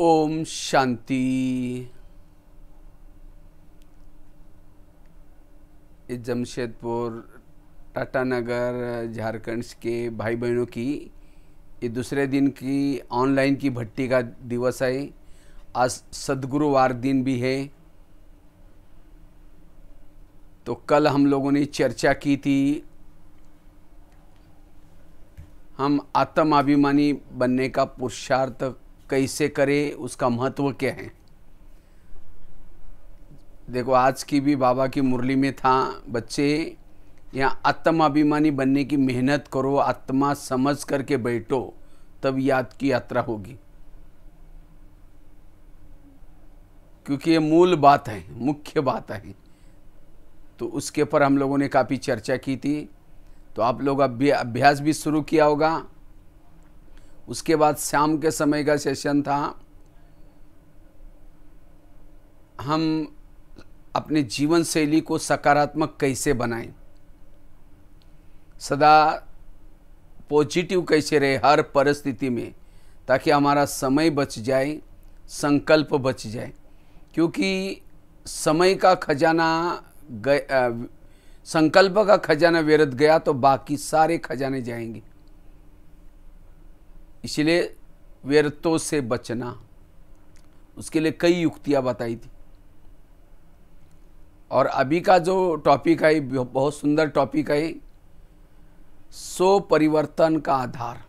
ओम शांति जमशेदपुर टाटानगर झारखंड के भाई बहनों की ये दूसरे दिन की ऑनलाइन की भट्टी का दिवस है आज सदगुरुवार दिन भी है तो कल हम लोगों ने चर्चा की थी हम आत्माभिमानी बनने का पुरुषार्थ कैसे करें उसका महत्व क्या है देखो आज की भी बाबा की मुरली में था बच्चे यहाँ आत्माभिमानी बनने की मेहनत करो आत्मा समझ करके बैठो तब याद की यात्रा होगी क्योंकि ये मूल बात है मुख्य बात है तो उसके पर हम लोगों ने काफ़ी चर्चा की थी तो आप लोग अभी अभ्यास भी शुरू किया होगा उसके बाद शाम के समय का सेशन था हम अपने जीवन शैली को सकारात्मक कैसे बनाएं सदा पॉजिटिव कैसे रहे हर परिस्थिति में ताकि हमारा समय बच जाए संकल्प बच जाए क्योंकि समय का खजाना गए संकल्प का खजाना व्यर्थ गया तो बाकी सारे खजाने जाएंगे इसलिए व्यर्थों से बचना उसके लिए कई युक्तियां बताई थी और अभी का जो टॉपिक है बहुत सुंदर टॉपिक है सो परिवर्तन का आधार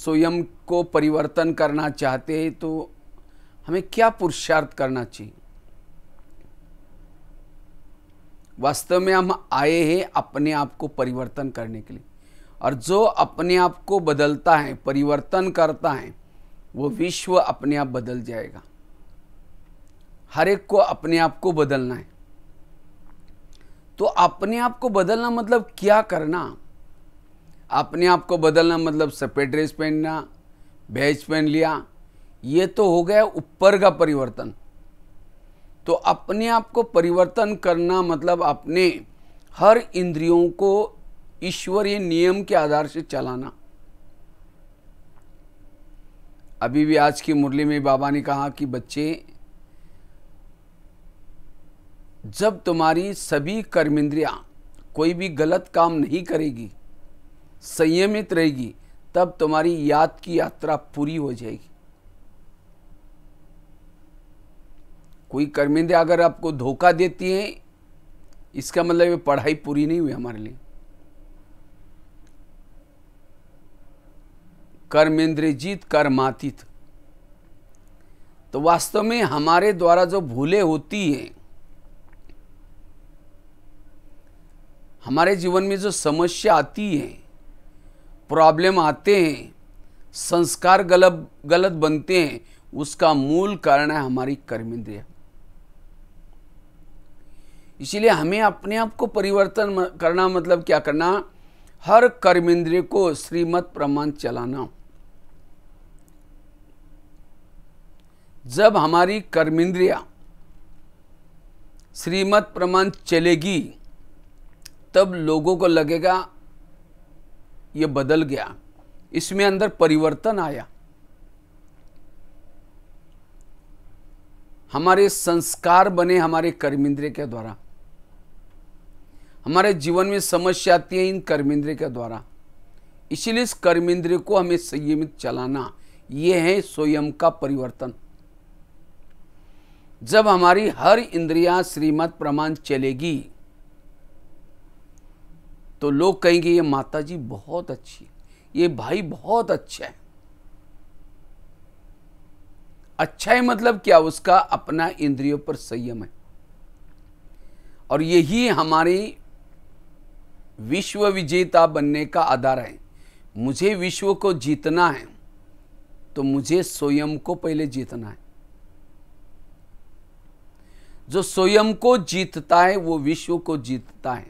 स्वयं को परिवर्तन करना चाहते हैं तो हमें क्या पुरुषार्थ करना चाहिए वास्तव में हम आए हैं अपने आप को परिवर्तन करने के लिए और जो अपने आप को बदलता है परिवर्तन करता है वो विश्व अपने आप बदल जाएगा हर एक को अपने आप को बदलना है तो अपने आप को बदलना मतलब क्या करना अपने आप को बदलना मतलब सफेद ड्रेस पहनना भेज पहन लिया ये तो हो गया ऊपर का परिवर्तन तो अपने आप को परिवर्तन करना मतलब अपने हर इंद्रियों को ईश्वरीय नियम के आधार से चलाना अभी भी आज की मुरली में बाबा ने कहा कि बच्चे जब तुम्हारी सभी कर्मेंद्रियां कोई भी गलत काम नहीं करेगी संयमित रहेगी तब तुम्हारी याद की यात्रा पूरी हो जाएगी कोई कर्मेंद्रिया अगर आपको धोखा देती है इसका मतलब ये पढ़ाई पूरी नहीं हुई हमारे लिए कर्मेंद्रजीत कर्मातीत तो वास्तव में हमारे द्वारा जो भूले होती हैं हमारे जीवन में जो समस्या आती है प्रॉब्लम आते हैं संस्कार गलत गलत बनते हैं उसका मूल कारण है हमारी कर्मेंद्रिया इसीलिए हमें अपने आप को परिवर्तन करना मतलब क्या करना हर कर्मेंद्रिय को श्रीमत प्रमाण चलाना जब हमारी कर्मेंद्रिया श्रीमत प्रमाण चलेगी तब लोगों को लगेगा ये बदल गया इसमें अंदर परिवर्तन आया हमारे संस्कार बने हमारे कर्मेंद्रिय के द्वारा हमारे जीवन में समस्या आती है इन कर्मेंद्रिय के द्वारा इसीलिए इस कर्मेंद्रिय को हमें संयमित चलाना ये है स्वयं का परिवर्तन जब हमारी हर इंद्रिया श्रीमद प्रमाण चलेगी तो लोग कहेंगे ये माता जी बहुत अच्छी ये भाई बहुत अच्छा है अच्छा है मतलब क्या उसका अपना इंद्रियों पर संयम है और यही हमारी विश्व विजेता बनने का आधार है मुझे विश्व को जीतना है तो मुझे स्वयं को पहले जीतना है जो स्वयं को जीतता है वो विश्व को जीतता है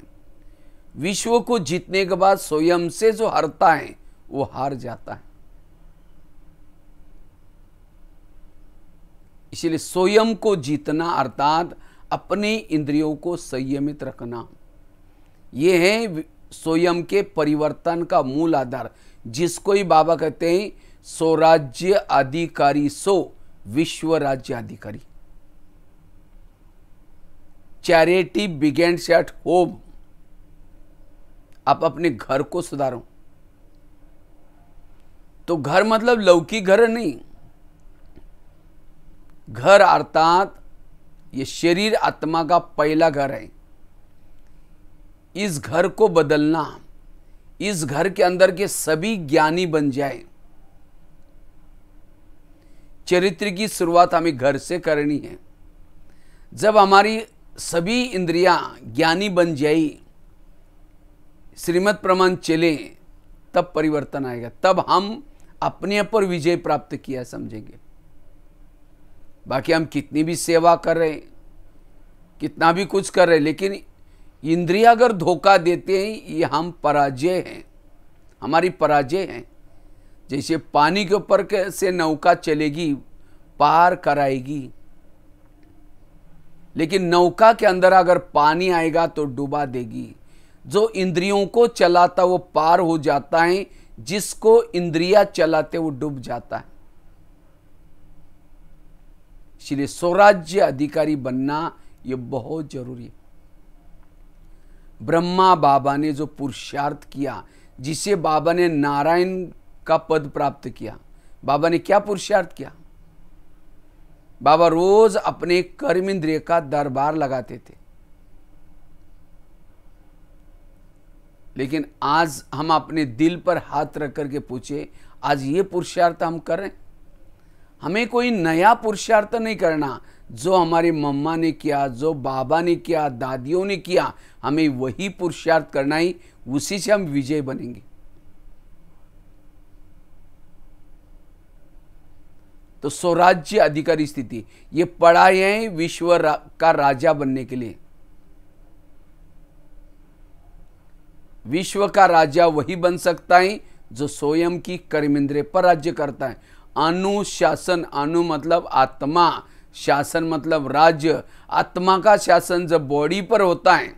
विश्व को जीतने के बाद स्वयं से जो हारता है वो हार जाता है इसीलिए स्वयं को जीतना अर्थात अपने इंद्रियों को संयमित रखना ये है स्वयं के परिवर्तन का मूल आधार जिसको ही बाबा कहते हैं स्वराज्य अधिकारी सो विश्व राज्य अधिकारी चैरिटी बिगेंड्स एट होम आप अपने घर को सुधारो तो घर मतलब लौकिक घर नहीं घर अर्थात ये शरीर आत्मा का पहला घर है इस घर को बदलना इस घर के अंदर के सभी ज्ञानी बन जाए चरित्र की शुरुआत हमें घर से करनी है जब हमारी सभी इंद्रियां ज्ञानी बन जाई श्रीमद प्रमाण चले तब परिवर्तन आएगा तब हम अपने पर विजय प्राप्त किया समझेंगे बाकी हम कितनी भी सेवा कर रहे हैं कितना भी कुछ कर रहे हैं लेकिन इंद्रिया अगर धोखा देते हैं ये हम पराजय हैं हमारी पराजय हैं जैसे पानी के ऊपर से नौका चलेगी पार कराएगी लेकिन नौका के अंदर अगर पानी आएगा तो डुबा देगी जो इंद्रियों को चलाता वो पार हो जाता है जिसको इंद्रिया चलाते वो डूब जाता है इसलिए स्वराज्य अधिकारी बनना ये बहुत जरूरी है ब्रह्मा बाबा ने जो पुरुषार्थ किया जिसे बाबा ने नारायण का पद प्राप्त किया बाबा ने क्या पुरुषार्थ किया बाबा रोज अपने कर्म इंद्रिय का दरबार लगाते थे लेकिन आज हम अपने दिल पर हाथ रख करके पूछे आज ये पुरुषार्थ हम कर रहे हैं हमें कोई नया पुरुषार्थ नहीं करना जो हमारी मम्मा ने किया जो बाबा ने किया दादियों ने किया हमें वही पुरुषार्थ करना ही उसी से हम विजय बनेंगे तो स्वराज्य अधिकारी स्थिति ये पढ़ाएं विश्व रा, का राजा बनने के लिए विश्व का राजा वही बन सकता है जो स्वयं की कर्मिंद्रे पर राज्य करता है अनुशासन अनु मतलब आत्मा शासन मतलब राज्य आत्मा का शासन जब बॉडी पर होता है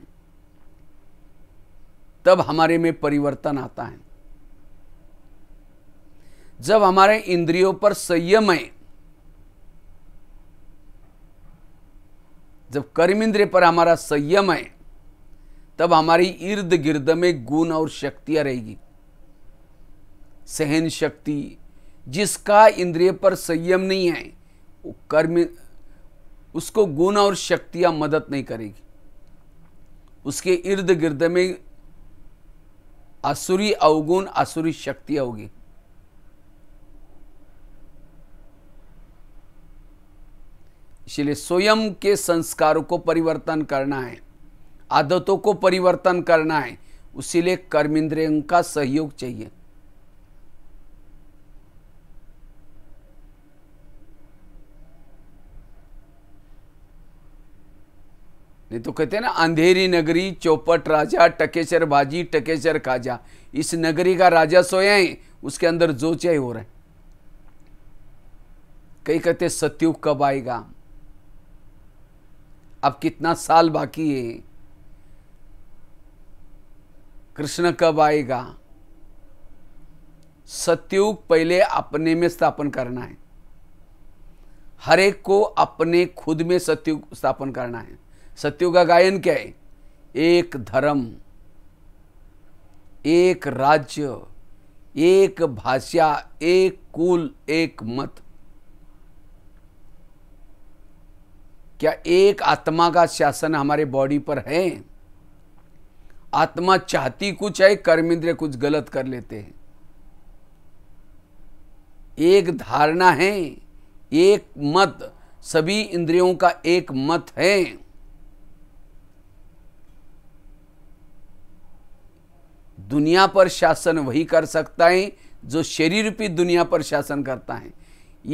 तब हमारे में परिवर्तन आता है जब हमारे इंद्रियों पर संयम है जब कर्म इंद्रिय पर हमारा संयम है तब हमारी इर्द गिर्द में गुण और शक्तियां रहेगी सहन शक्ति जिसका इंद्रिय पर संयम नहीं है वो कर्म उसको गुण और शक्तियां मदद नहीं करेगी उसके इर्द गिर्द में आसुरी अवगुण आसुरी शक्तियां होगी इसलिए स्वयं के संस्कारों को परिवर्तन करना है आदतों को परिवर्तन करना है उसी लिए का सहयोग चाहिए नहीं तो कहते हैं ना अंधेरी नगरी चौपट राजा टकेचर भाजी टकेचर काजा इस नगरी का राजा सोया है उसके अंदर जो चाहे हो रहे कई कहते सत्युग कब आएगा अब कितना साल बाकी है कृष्ण कब आएगा सत्युग पहले अपने में स्थापन करना है हर एक को अपने खुद में सत्युग स्थापन करना है सत्युग का गायन क्या है एक धर्म एक राज्य एक भाषा एक कुल एक मत क्या एक आत्मा का शासन हमारे बॉडी पर है आत्मा चाहती कुछ है कर्म इंद्रिय कुछ गलत कर लेते हैं एक धारणा है एक मत सभी इंद्रियों का एक मत है दुनिया पर शासन वही कर सकता है जो शरीर पर दुनिया पर शासन करता है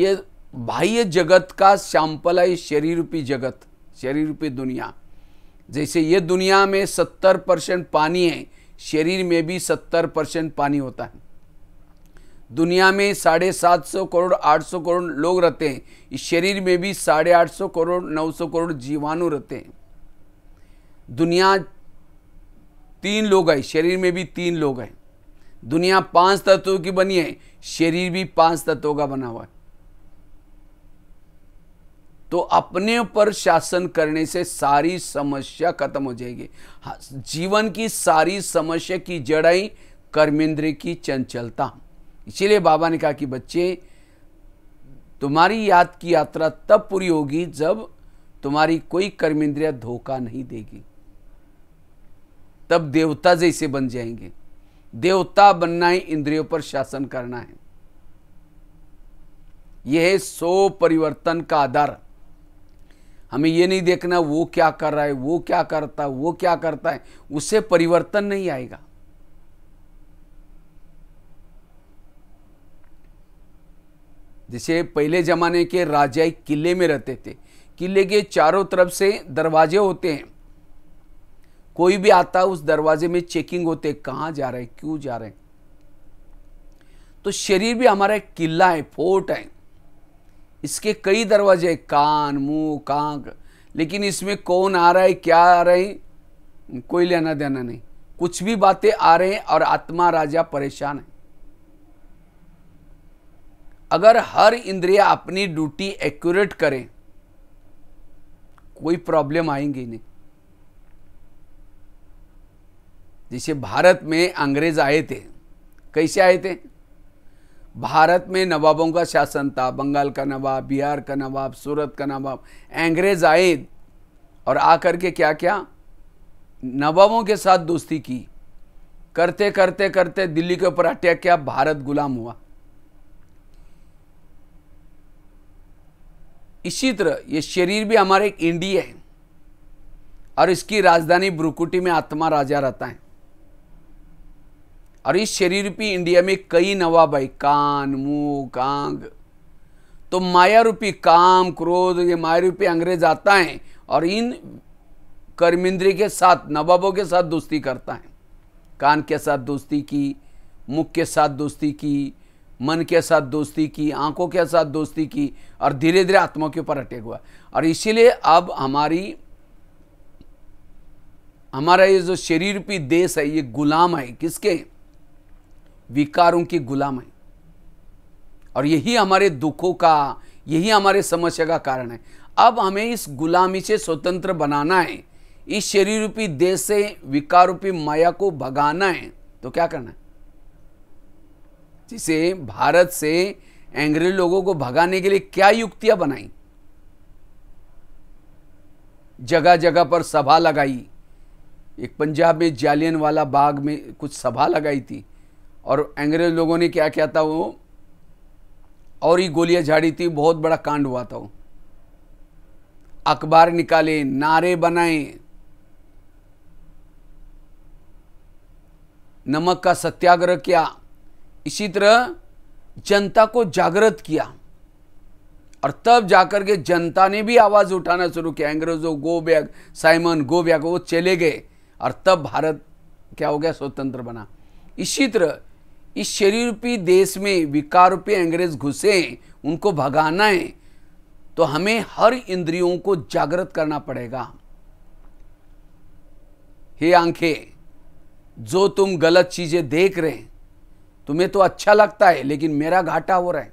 ये बाह्य जगत का सैंपल है शरीर रूपी जगत शरीर रूपी दुनिया जैसे ये दुनिया में सत्तर परसेंट पानी है शरीर में भी सत्तर परसेंट पानी होता है दुनिया में साढ़े सात सौ करोड़ आठ सौ करोड़ लोग रहते हैं इस शरीर में भी साढ़े आठ सौ करोड़ नौ सौ करोड़ जीवाणु रहते हैं दुनिया तीन लोग है शरीर में भी तीन लोग हैं दुनिया पांच तत्वों की बनी है शरीर भी पांच तत्वों का बना हुआ है तो अपने ऊपर शासन करने से सारी समस्या खत्म हो जाएगी हाँ, जीवन की सारी समस्या की जड़ाई कर्मेंद्र की चंचलता इसीलिए बाबा ने कहा कि बच्चे तुम्हारी याद की यात्रा तब पूरी होगी जब तुम्हारी कोई कर्मेंद्रिया धोखा नहीं देगी तब देवता जैसे बन जाएंगे देवता बनना ही इंद्रियों पर शासन करना है यह सो परिवर्तन का आधार हमें ये नहीं देखना वो क्या कर रहा है वो क्या करता है वो क्या करता है उससे परिवर्तन नहीं आएगा जैसे पहले ज़माने के राजा एक किले में रहते थे किले के चारों तरफ से दरवाजे होते हैं कोई भी आता उस दरवाजे में चेकिंग होते कहां जा रहे क्यों जा रहे तो शरीर भी हमारा एक किला है फोर्ट है इसके कई दरवाजे कान मुंह कांक लेकिन इसमें कौन आ रहा है क्या आ रही कोई लेना देना नहीं कुछ भी बातें आ रहे हैं और आत्मा राजा परेशान है अगर हर इंद्रिया अपनी ड्यूटी एक्यूरेट करें कोई प्रॉब्लम आएंगी नहीं जैसे भारत में अंग्रेज आए थे कैसे आए थे भारत में नवाबों का शासन था बंगाल का नवाब बिहार का नवाब सूरत का नवाब अंग्रेज आए और आकर के क्या क्या नवाबों के साथ दोस्ती की करते करते करते दिल्ली के ऊपर अटैक किया भारत गुलाम हुआ इसी तरह ये शरीर भी हमारे एक इंडिया है और इसकी राजधानी ब्रुकुटी में आत्मा राजा रहता है और इस शरीर रूपी इंडिया में कई नवाब है कान मुंह कांग तो माया रूपी काम क्रोध ये माया रूपी अंग्रेज आता है और इन कर्मिंद्री के साथ नवाबों के साथ दोस्ती करता है कान के साथ दोस्ती की मुख के साथ दोस्ती की मन के साथ दोस्ती की आंखों के साथ दोस्ती की और धीरे धीरे आत्मा के ऊपर अटैक हुआ और इसीलिए अब हमारी हमारा ये जो शरीर पी देश है ये गुलाम है किसके विकारों की गुलाम है और यही हमारे दुखों का यही हमारे समस्या का कारण है अब हमें इस गुलामी से स्वतंत्र बनाना है इस शरीर रूपी देश से विकार रूपी माया को भगाना है तो क्या करना है जिसे भारत से एंग्रेज लोगों को भगाने के लिए क्या युक्तियां बनाई जगह जगह पर सभा लगाई एक पंजाब में जालियन वाला बाग में कुछ सभा लगाई थी और अंग्रेज लोगों ने क्या किया था वो और ही गोलियां झाड़ी थी बहुत बड़ा कांड हुआ था वो अखबार निकाले नारे बनाए नमक का सत्याग्रह किया इसी तरह जनता को जागृत किया और तब जाकर के जनता ने भी आवाज़ उठाना शुरू किया अंग्रेज़ों go back Simon go back वो चले गए और तब भारत क्या हो गया स्वतंत्र बना इसी तरह इस शरीर रूपी देश में विकार रूपी अंग्रेज घुसे उनको भगाना है तो हमें हर इंद्रियों को जागृत करना पड़ेगा हे आंखें जो तुम गलत चीज़ें देख रहे हैं तुम्हें तो अच्छा लगता है लेकिन मेरा घाटा हो रहा है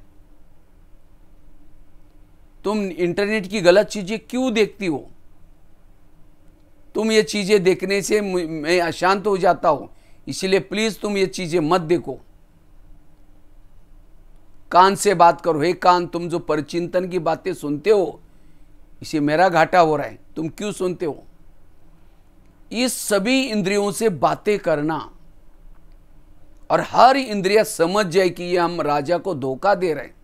तुम इंटरनेट की गलत चीज़ें क्यों देखती हो तुम ये चीज़ें देखने से मैं अशांत हो जाता हूं इसलिए प्लीज़ तुम ये चीज़ें मत देखो कान से बात करो हे कान तुम जो परचिंतन की बातें सुनते हो इसे मेरा घाटा हो रहा है तुम क्यों सुनते हो इस सभी इंद्रियों से बातें करना और हर इंद्रिया समझ जाए कि ये हम राजा को धोखा दे रहे हैं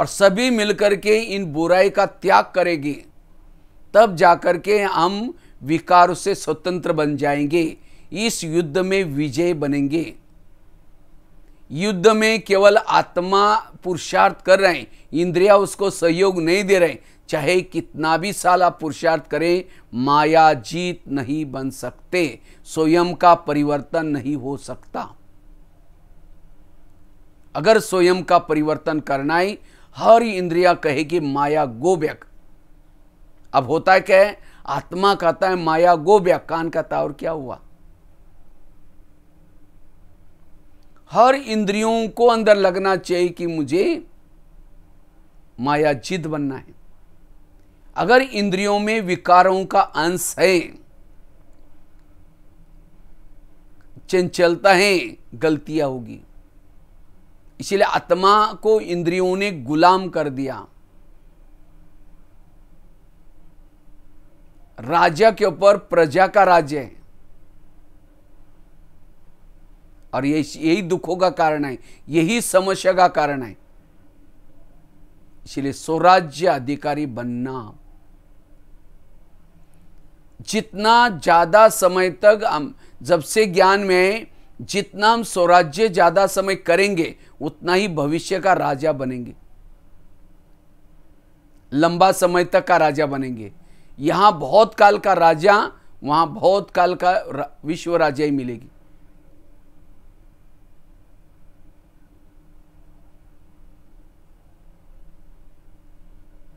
और सभी मिलकर के इन बुराई का त्याग करेगी तब जाकर के हम विकार से स्वतंत्र बन जाएंगे इस युद्ध में विजय बनेंगे युद्ध में केवल आत्मा पुरुषार्थ कर रहे हैं इंद्रिया उसको सहयोग नहीं दे रहे चाहे कितना भी साल आप पुरुषार्थ करें माया जीत नहीं बन सकते स्वयं का परिवर्तन नहीं हो सकता अगर स्वयं का परिवर्तन करना है हर इंद्रिया कहेगी माया गो अब होता है क्या है आत्मा कहता है माया गो कान कहता और क्या हुआ हर इंद्रियों को अंदर लगना चाहिए कि मुझे माया जिद बनना है अगर इंद्रियों में विकारों का अंश है चंचलता है गलतियां होगी इसलिए आत्मा को इंद्रियों ने गुलाम कर दिया राजा के ऊपर प्रजा का राज्य है और ये यही दुखों का कारण है यही समस्या का कारण है इसलिए स्वराज्य अधिकारी बनना जितना ज़्यादा समय तक हम जब से ज्ञान में जितना हम स्वराज्य ज़्यादा समय करेंगे उतना ही भविष्य का राजा बनेंगे लंबा समय तक का राजा बनेंगे यहां बहुत काल का राजा वहां बहुत काल का विश्व राजा ही मिलेगी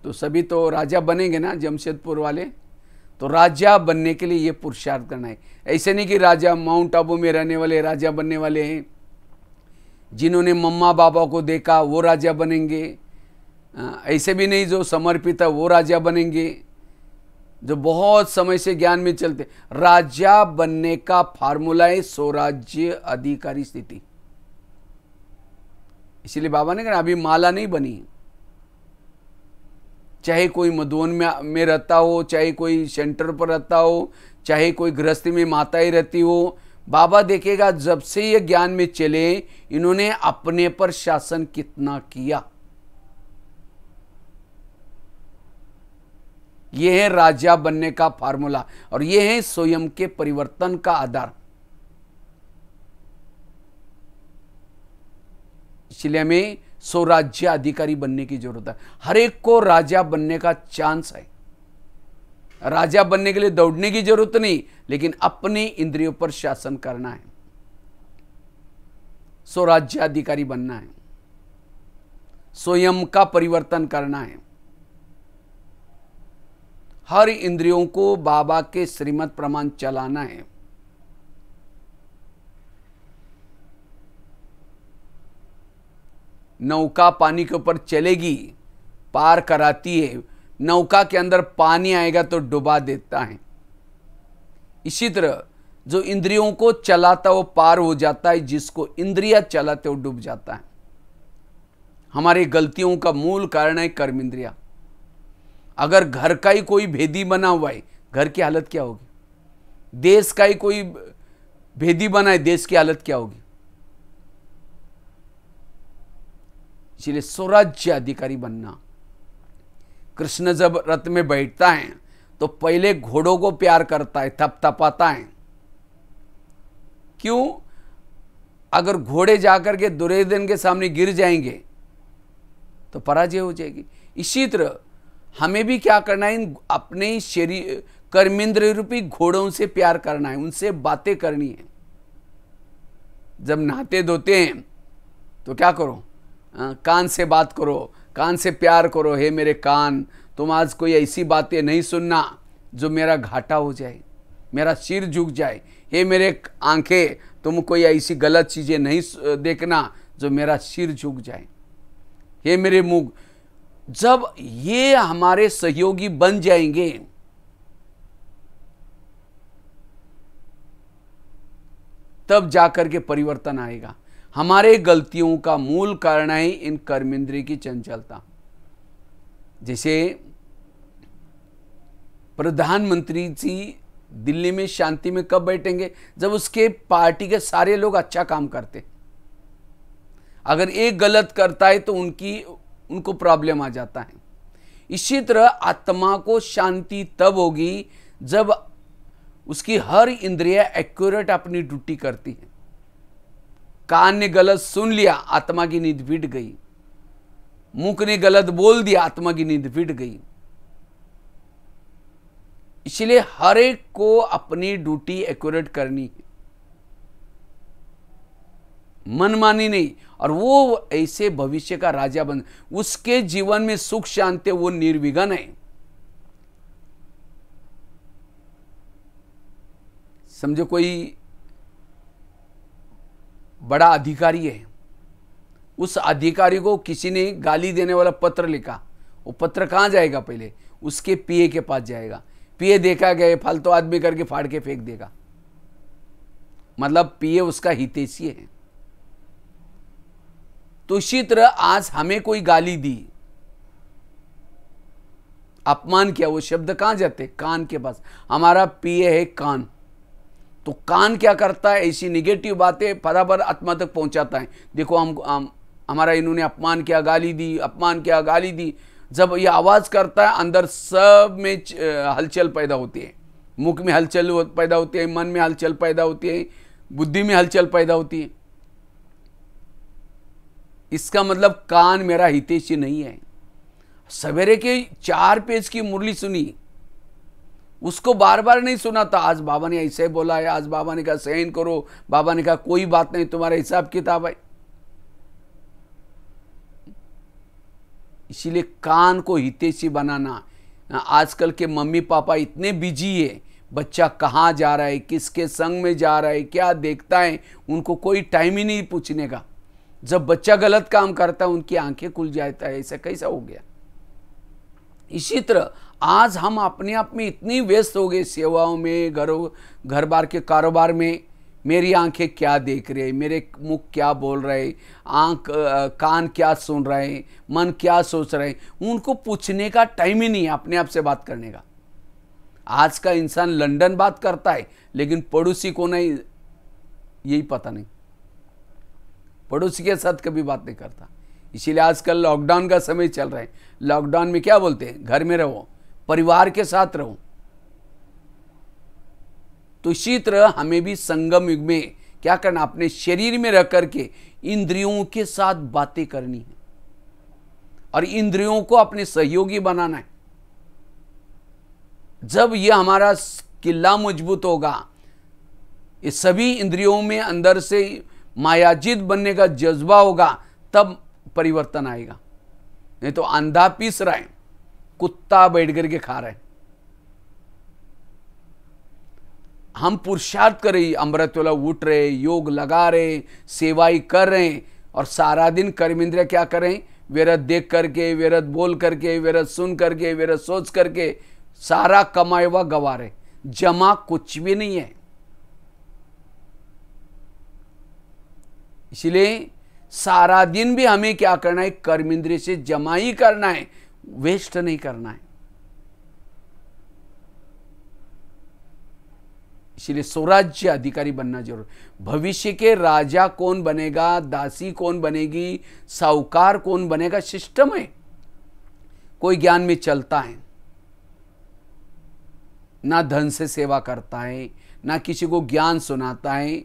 तो सभी तो राजा बनेंगे ना जमशेदपुर वाले तो राजा बनने के लिए ये पुरुषार्थ करना है ऐसे नहीं कि राजा माउंट आबू में रहने वाले राजा बनने वाले हैं जिन्होंने मम्मा बाबा को देखा वो राजा बनेंगे ऐसे भी नहीं जो समर्पित है वो राजा बनेंगे जो बहुत समय से ज्ञान में चलते राजा बनने का फार्मूला है स्वराज्य अधिकारी स्थिति इसीलिए बाबा ने कहा अभी माला नहीं बनी चाहे कोई मधुवन में में रहता हो चाहे कोई सेंटर पर रहता हो चाहे कोई गृहस्थी में माता ही रहती हो बाबा देखेगा जब से ये ज्ञान में चले इन्होंने अपने पर शासन कितना किया ये है राजा बनने का फार्मूला और ये है स्वयं के परिवर्तन का आधार इसलिए हमें स्वराज्य अधिकारी बनने की जरूरत है हर एक को राजा बनने का चांस है राजा बनने के लिए दौड़ने की जरूरत नहीं लेकिन अपने इंद्रियों पर शासन करना है स्वराज्य अधिकारी बनना है स्वयं का परिवर्तन करना है हर इंद्रियों को बाबा के श्रीमत प्रमाण चलाना है नौका पानी के ऊपर चलेगी पार कराती है नौका के अंदर पानी आएगा तो डुबा देता है इसी तरह जो इंद्रियों को चलाता वो पार हो जाता है जिसको इंद्रिया चलाते वो डूब जाता है हमारी गलतियों का मूल कारण है कर्म इंद्रिया अगर घर का ही कोई भेदी बना हुआ है घर की हालत क्या होगी देश का ही कोई भेदी बना है देश की हालत क्या होगी इसीलिए स्वराज्य अधिकारी बनना कृष्ण जब रथ में बैठता है तो पहले घोड़ों को प्यार करता है तप तपाता है क्यों अगर घोड़े जाकर के दुर्योधन के सामने गिर जाएंगे तो पराजय हो जाएगी इसी तरह हमें भी क्या करना है इन अपने शरीर कर्मेंद्र रूपी घोड़ों से प्यार करना है उनसे बातें करनी है जब नहाते धोते हैं तो क्या करो कान से बात करो कान से प्यार करो हे मेरे कान तुम आज कोई ऐसी बातें नहीं सुनना जो मेरा घाटा हो जाए मेरा सिर झुक जाए हे मेरे आंखें तुम कोई ऐसी गलत चीज़ें नहीं देखना जो मेरा सिर झुक जाए हे मेरे मुख जब ये हमारे सहयोगी बन जाएंगे तब जाकर के परिवर्तन आएगा हमारे गलतियों का मूल कारण है इन कर्मेंद्री की चंचलता जैसे प्रधानमंत्री जी दिल्ली में शांति में कब बैठेंगे जब उसके पार्टी के सारे लोग अच्छा काम करते अगर एक गलत करता है तो उनकी उनको प्रॉब्लम आ जाता है इसी तरह आत्मा को शांति तब होगी जब उसकी हर इंद्रिया एक्यूरेट अपनी ड्यूटी करती है कान ने गलत सुन लिया आत्मा की नींद फिट गई मुख ने गलत बोल दिया आत्मा की नींद फिट गई इसलिए हर एक को अपनी ड्यूटी एक्यूरेट करनी है मनमानी नहीं और वो ऐसे भविष्य का राजा बन उसके जीवन में सुख शांति वो निर्विघन है समझो कोई बड़ा अधिकारी है उस अधिकारी को किसी ने गाली देने वाला पत्र लिखा वो पत्र कहाँ जाएगा पहले उसके पीए के पास जाएगा पीए देखा गया फालतू तो आदमी करके फाड़ के फेंक देगा मतलब पीए उसका हितेशी है तो इसी तरह आज हमें कोई गाली दी अपमान किया वो शब्द कहां जाते कान के पास हमारा पीए है कान तो कान क्या करता है ऐसी निगेटिव बातें बराबर आत्मा तक पहुंचाता है देखो हम, हमारा इन्होंने अपमान किया गाली दी अपमान किया गाली दी जब ये आवाज़ करता है अंदर सब में हलचल पैदा होती है मुख में हलचल पैदा होती है मन में हलचल पैदा होती है बुद्धि में हलचल पैदा होती है इसका मतलब कान मेरा हितेश नहीं है सवेरे के चार पेज की मुरली सुनी उसको बार बार नहीं सुना था आज बाबा ने ऐसे बोला है आज बाबा ने कहा सहन करो बाबा ने कहा कोई बात नहीं तुम्हारा हिसाब किताब है इसीलिए कान को हितेशी बनाना आजकल के मम्मी पापा इतने बिजी है बच्चा कहाँ जा रहा है किसके संग में जा रहा है क्या देखता है उनको कोई टाइम ही नहीं पूछने का जब बच्चा गलत काम करता है उनकी आंखें खुल जाता है ऐसा कैसा हो गया इसी तरह आज हम अपने आप में इतनी व्यस्त हो गए सेवाओं में घरों घर बार के कारोबार में मेरी आंखें क्या देख रहे मेरे मुख क्या बोल रहे आंख कान क्या सुन रहे मन क्या सोच रहे उनको पूछने का टाइम ही नहीं है अपने आप से बात करने का आज का इंसान लंदन बात करता है लेकिन पड़ोसी को नहीं यही पता नहीं पड़ोसी के साथ कभी बात नहीं करता इसीलिए आजकल लॉकडाउन का समय चल रहा है लॉकडाउन में क्या बोलते हैं घर में रहो परिवार के साथ रहूं तो इसी तरह हमें भी संगम युग में क्या करना अपने शरीर में रह करके इंद्रियों के साथ बातें करनी है और इंद्रियों को अपने सहयोगी बनाना है जब यह हमारा किला मजबूत होगा ये सभी इंद्रियों में अंदर से मायाजित बनने का जज्बा होगा तब परिवर्तन आएगा नहीं तो अंधा पीस रहा है कुत्ता बैठ करके खा रहे हैं हम पुरुषार्थ कर रही अमृत वाला उठ रहे योग लगा रहे सेवाई कर रहे और सारा दिन कर्म इंद्रिया क्या करें व्यरत देख करके व्यरत बोल करके व्यरत सुन करके व्यरत सोच करके सारा कमाए हुआ गवा रहे जमा कुछ भी नहीं है इसलिए सारा दिन भी हमें क्या करना है कर्म इंद्रिय से जमा ही करना है वेस्ट नहीं करना है इसलिए स्वराज्य अधिकारी बनना जरूर भविष्य के राजा कौन बनेगा दासी कौन बनेगी साहूकार कौन बनेगा सिस्टम है कोई ज्ञान में चलता है ना धन से सेवा करता है ना किसी को ज्ञान सुनाता है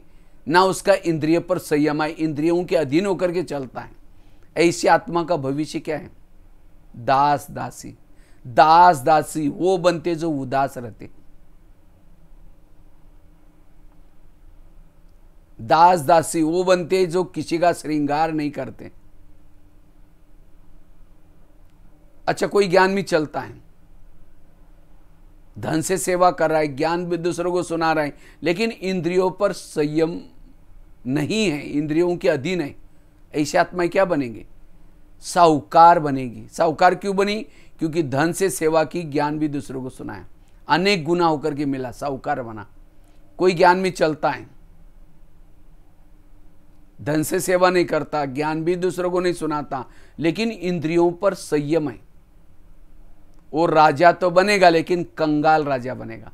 ना उसका इंद्रिय पर संयम है इंद्रियों के अधीन होकर के चलता है ऐसी आत्मा का भविष्य क्या है दास दासी दास दासी वो बनते जो उदास रहते दास दासी वो बनते जो किसी का श्रृंगार नहीं करते अच्छा कोई ज्ञान भी चलता है धन से सेवा कर रहा है ज्ञान भी दूसरों को सुना रहा है लेकिन इंद्रियों पर संयम नहीं है इंद्रियों के अधीन है ऐसे आत्माएं क्या बनेंगे साहूकार बनेगी साहूकार क्यों बनी क्योंकि धन से सेवा की ज्ञान भी दूसरों को सुनाया अनेक गुना होकर के मिला साहूकार बना कोई ज्ञान में चलता है धन से सेवा नहीं करता ज्ञान भी दूसरों को नहीं सुनाता लेकिन इंद्रियों पर संयम है वो राजा तो बनेगा लेकिन कंगाल राजा बनेगा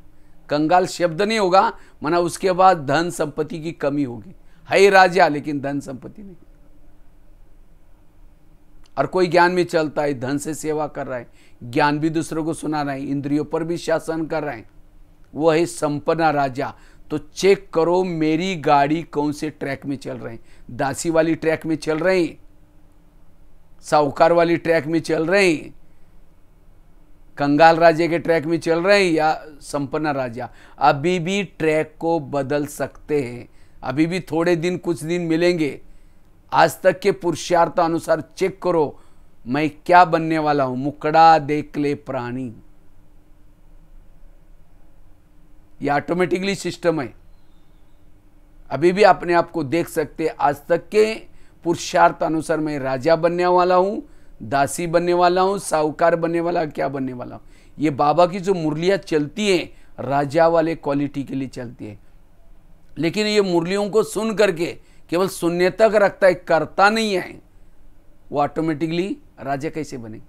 कंगाल शब्द नहीं होगा माना उसके बाद धन संपत्ति की कमी होगी है राजा लेकिन धन संपत्ति नहीं और कोई ज्ञान में चलता है धन से सेवा कर रहा है ज्ञान भी दूसरों को सुना रहे हैं इंद्रियों पर भी शासन कर रहे हैं वह है संपन्ना राजा तो चेक करो मेरी गाड़ी कौन से ट्रैक में चल रहे हैं दासी वाली ट्रैक में चल रहे हैं साहूकार वाली ट्रैक में चल रहे हैं कंगाल राज्य के ट्रैक में चल रहे हैं या संपन्न राजा अभी भी ट्रैक को बदल सकते हैं अभी भी थोड़े दिन कुछ दिन मिलेंगे आज तक के पुरुषार्थ अनुसार चेक करो मैं क्या बनने वाला हूं मुकड़ा देख ले प्राणी ये ऑटोमेटिकली सिस्टम है अभी भी अपने आप को देख सकते आज तक के पुरुषार्थ अनुसार मैं राजा बनने वाला हूं दासी बनने वाला हूं साहूकार बनने वाला क्या बनने वाला हूं ये बाबा की जो मुरलियां चलती है राजा वाले क्वालिटी के लिए चलती है लेकिन ये मुरलियों को सुन करके केवल शून्य तक रखता है करता नहीं है वो ऑटोमेटिकली राजा कैसे बने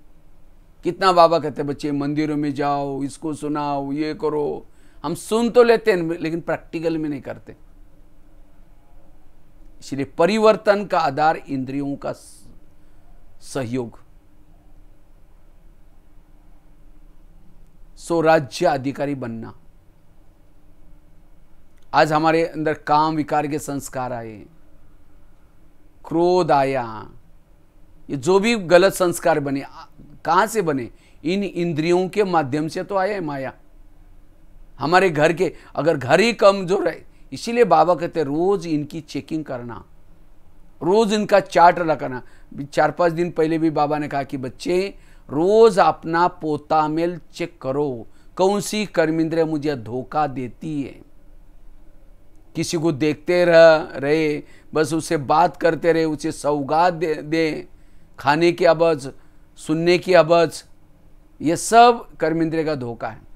कितना बाबा कहते बच्चे मंदिरों में जाओ इसको सुनाओ ये करो हम सुन तो लेते हैं लेकिन प्रैक्टिकल में नहीं करते इसलिए परिवर्तन का आधार इंद्रियों का सहयोग स्वराज्य अधिकारी बनना आज हमारे अंदर काम विकार के संस्कार आए हैं क्रोध आया ये जो भी गलत संस्कार बने कहां से बने इन इंद्रियों के माध्यम से तो आया है माया हमारे घर के अगर घर ही कमजोर है इसीलिए बाबा कहते रोज इनकी चेकिंग करना रोज इनका चार्ट लगाना चार पांच दिन पहले भी बाबा ने कहा कि बच्चे रोज अपना पोतामेल चेक करो कौन सी कर्मिंद्र मुझे धोखा देती है किसी को देखते रह रहे बस उससे बात करते रहे उसे सौगात दे, दे खाने की अबज सुनने की अबज ये सब कर्म इंद्रिय का धोखा है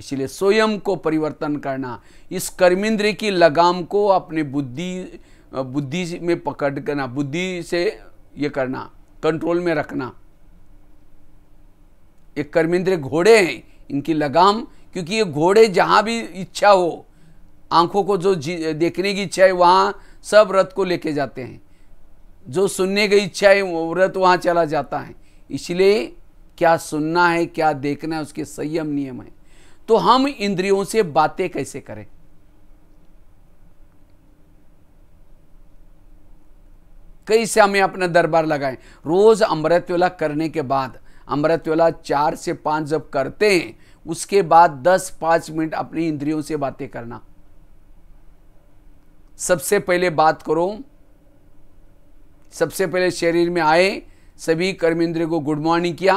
इसलिए स्वयं को परिवर्तन करना इस कर्मेंद्र की लगाम को अपने बुद्धि बुद्धि में पकड़ करना बुद्धि से ये करना कंट्रोल में रखना एक कर्मेंद्र घोड़े हैं इनकी लगाम क्योंकि ये घोड़े जहाँ भी इच्छा हो आंखों को जो देखने की इच्छा है वहाँ सब रथ को लेके जाते हैं जो सुनने की इच्छा है वो रथ वहाँ चला जाता है इसलिए क्या सुनना है क्या देखना है उसके संयम नियम है तो हम इंद्रियों से बातें कैसे करें कैसे हमें अपना दरबार लगाए रोज अमृत वेला करने के बाद अमृत वेला चार से पाँच जब करते हैं उसके बाद दस पाँच मिनट अपनी इंद्रियों से बातें करना सबसे पहले बात करो सबसे पहले शरीर में आए सभी कर्म इंद्र को गुड मॉर्निंग किया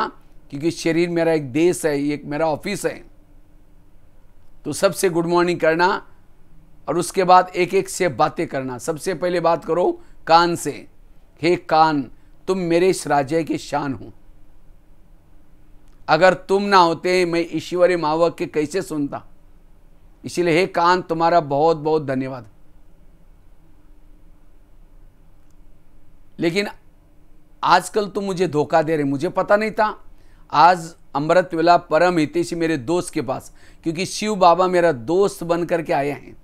क्योंकि शरीर मेरा एक देश है एक मेरा ऑफिस है तो सबसे गुड मॉर्निंग करना और उसके बाद एक एक से बातें करना सबसे पहले बात करो कान से हे कान तुम मेरे इस राज्य की शान हो अगर तुम ना होते मैं ईश्वरी मावक के कैसे सुनता इसीलिए हे कान तुम्हारा बहुत बहुत धन्यवाद लेकिन आजकल तो मुझे धोखा दे रहे मुझे पता नहीं था आज अमृत विला परम हितेश मेरे दोस्त के पास क्योंकि शिव बाबा मेरा दोस्त बन करके आए हैं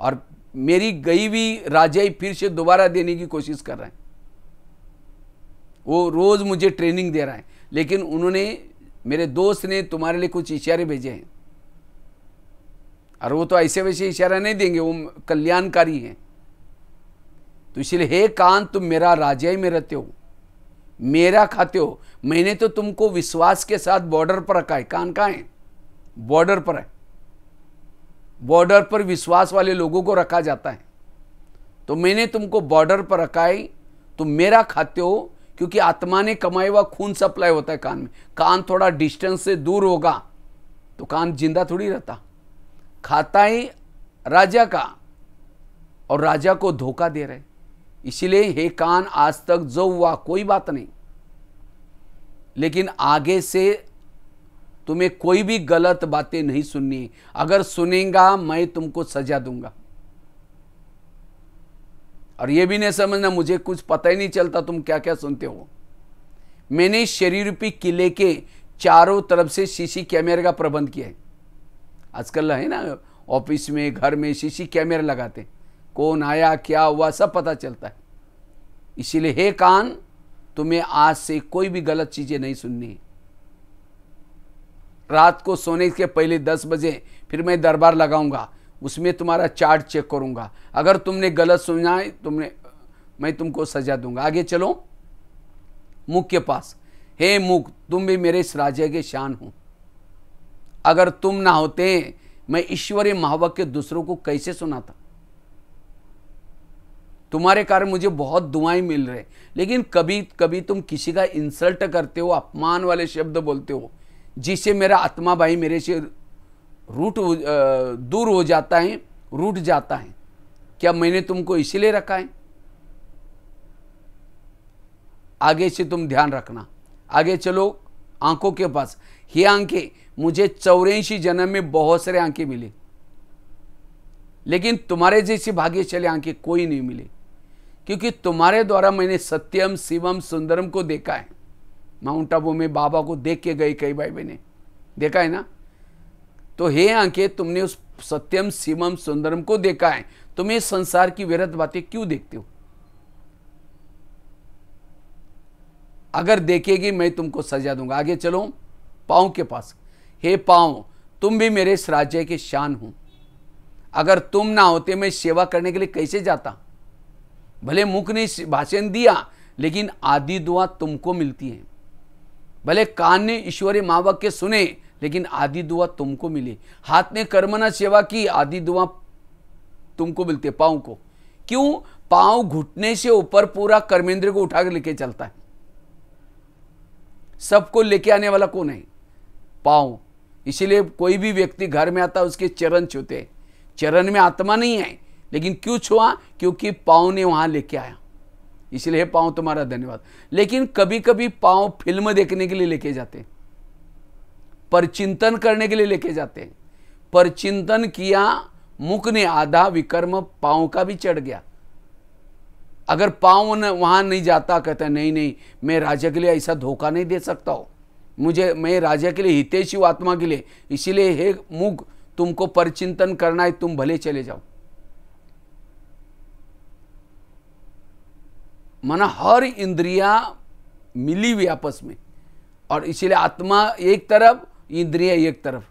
और मेरी गई हुई राजाई फिर से दोबारा देने की कोशिश कर रहे हैं वो रोज़ मुझे ट्रेनिंग दे रहा है लेकिन उन्होंने मेरे दोस्त ने तुम्हारे लिए कुछ इशारे भेजे हैं और वो तो ऐसे वैसे इशारा नहीं देंगे वो कल्याणकारी हैं तो इसलिए हे कान तुम मेरा राजा ही में रहते हो मेरा खाते हो मैंने तो तुमको विश्वास के साथ बॉर्डर पर रखा है कान कहा है बॉर्डर पर है बॉर्डर पर विश्वास वाले लोगों को रखा जाता है तो मैंने तुमको बॉर्डर पर रखा है तुम मेरा खाते हो क्योंकि आत्मा ने कमाई हुआ खून सप्लाई होता है कान में कान थोड़ा डिस्टेंस से दूर होगा तो कान जिंदा थोड़ी रहता खाता ही राजा का और राजा को धोखा दे रहे इसलिए हे कान आज तक जो हुआ कोई बात नहीं लेकिन आगे से तुम्हें कोई भी गलत बातें नहीं सुननी अगर सुनेगा मैं तुमको सजा दूंगा और यह भी नहीं समझना मुझे कुछ पता ही नहीं चलता तुम क्या क्या सुनते हो मैंने शरीर पी किले के चारों तरफ से सीसी कैमरे का प्रबंध किया है आजकल है ना ऑफिस में घर में सीसी कैमरे लगाते हैं कौन आया क्या हुआ सब पता चलता है इसीलिए हे कान तुम्हें आज से कोई भी गलत चीज़ें नहीं सुननी रात को सोने के पहले दस बजे फिर मैं दरबार लगाऊंगा उसमें तुम्हारा चार्ट चेक करूंगा अगर तुमने गलत सुना है तुमने मैं तुमको सजा दूंगा आगे चलो मुख के पास हे मुख तुम भी मेरे इस राज्य के शान हो अगर तुम ना होते मैं ईश्वरी महावक के दूसरों को कैसे सुनाता तुम्हारे कारण मुझे बहुत दुआएं मिल रहे लेकिन कभी कभी तुम किसी का इंसल्ट करते हो अपमान वाले शब्द बोलते हो जिससे मेरा आत्मा भाई मेरे से रूट दूर हो जाता है रूट जाता है क्या मैंने तुमको इसीलिए रखा है आगे से तुम ध्यान रखना आगे चलो आंखों के पास ये आंखें मुझे चौरासी जन्म में बहुत सारे आंखें मिली लेकिन तुम्हारे जैसी भाग्यशाली आंखें कोई नहीं मिली क्योंकि तुम्हारे द्वारा मैंने सत्यम शिवम सुंदरम को देखा है माउंट आबू में बाबा को देख के गए कई भाई बहने देखा है ना तो हे आंके तुमने उस सत्यम शिवम सुंदरम को देखा है तुम ये संसार की व्यर्थ बातें क्यों देखते हो अगर देखेगी मैं तुमको सजा दूंगा आगे चलो पाओ के पास हे पाओ तुम भी मेरे इस राज्य के शान हो अगर तुम ना होते मैं सेवा करने के लिए कैसे जाता भले मुख ने भाषण दिया लेकिन आधी दुआ तुमको मिलती है भले कान ने ईश्वरी माँ वाक्य सुने लेकिन आधी दुआ तुमको मिले हाथ ने कर्मना सेवा की आधी दुआ तुमको मिलते पाँव को क्यों पाँव घुटने से ऊपर पूरा कर्मेंद्र को उठाकर लेके चलता है सबको लेके आने वाला कौन है पाँव इसीलिए कोई भी व्यक्ति घर में आता है उसके चरण छूते चरण में आत्मा नहीं है लेकिन क्यों छुआ क्योंकि पाँव ने वहाँ लेके आया इसलिए पाँव तुम्हारा धन्यवाद लेकिन कभी कभी पाँव फिल्म देखने के लिए लेके जाते पर चिंतन करने के लिए लेके जाते पर चिंतन किया मुख ने आधा विकर्म पाँव का भी चढ़ गया अगर पाँव वहां वहाँ नहीं जाता कहता नहीं नहीं मैं राजा के लिए ऐसा धोखा नहीं दे सकता हूँ मुझे मैं राजा के लिए हितेश आत्मा के लिए इसीलिए हे मुख तुमको परचिंतन करना है तुम भले चले जाओ माना हर इंद्रिया मिली हुई आपस में और इसीलिए आत्मा एक तरफ इंद्रिया एक तरफ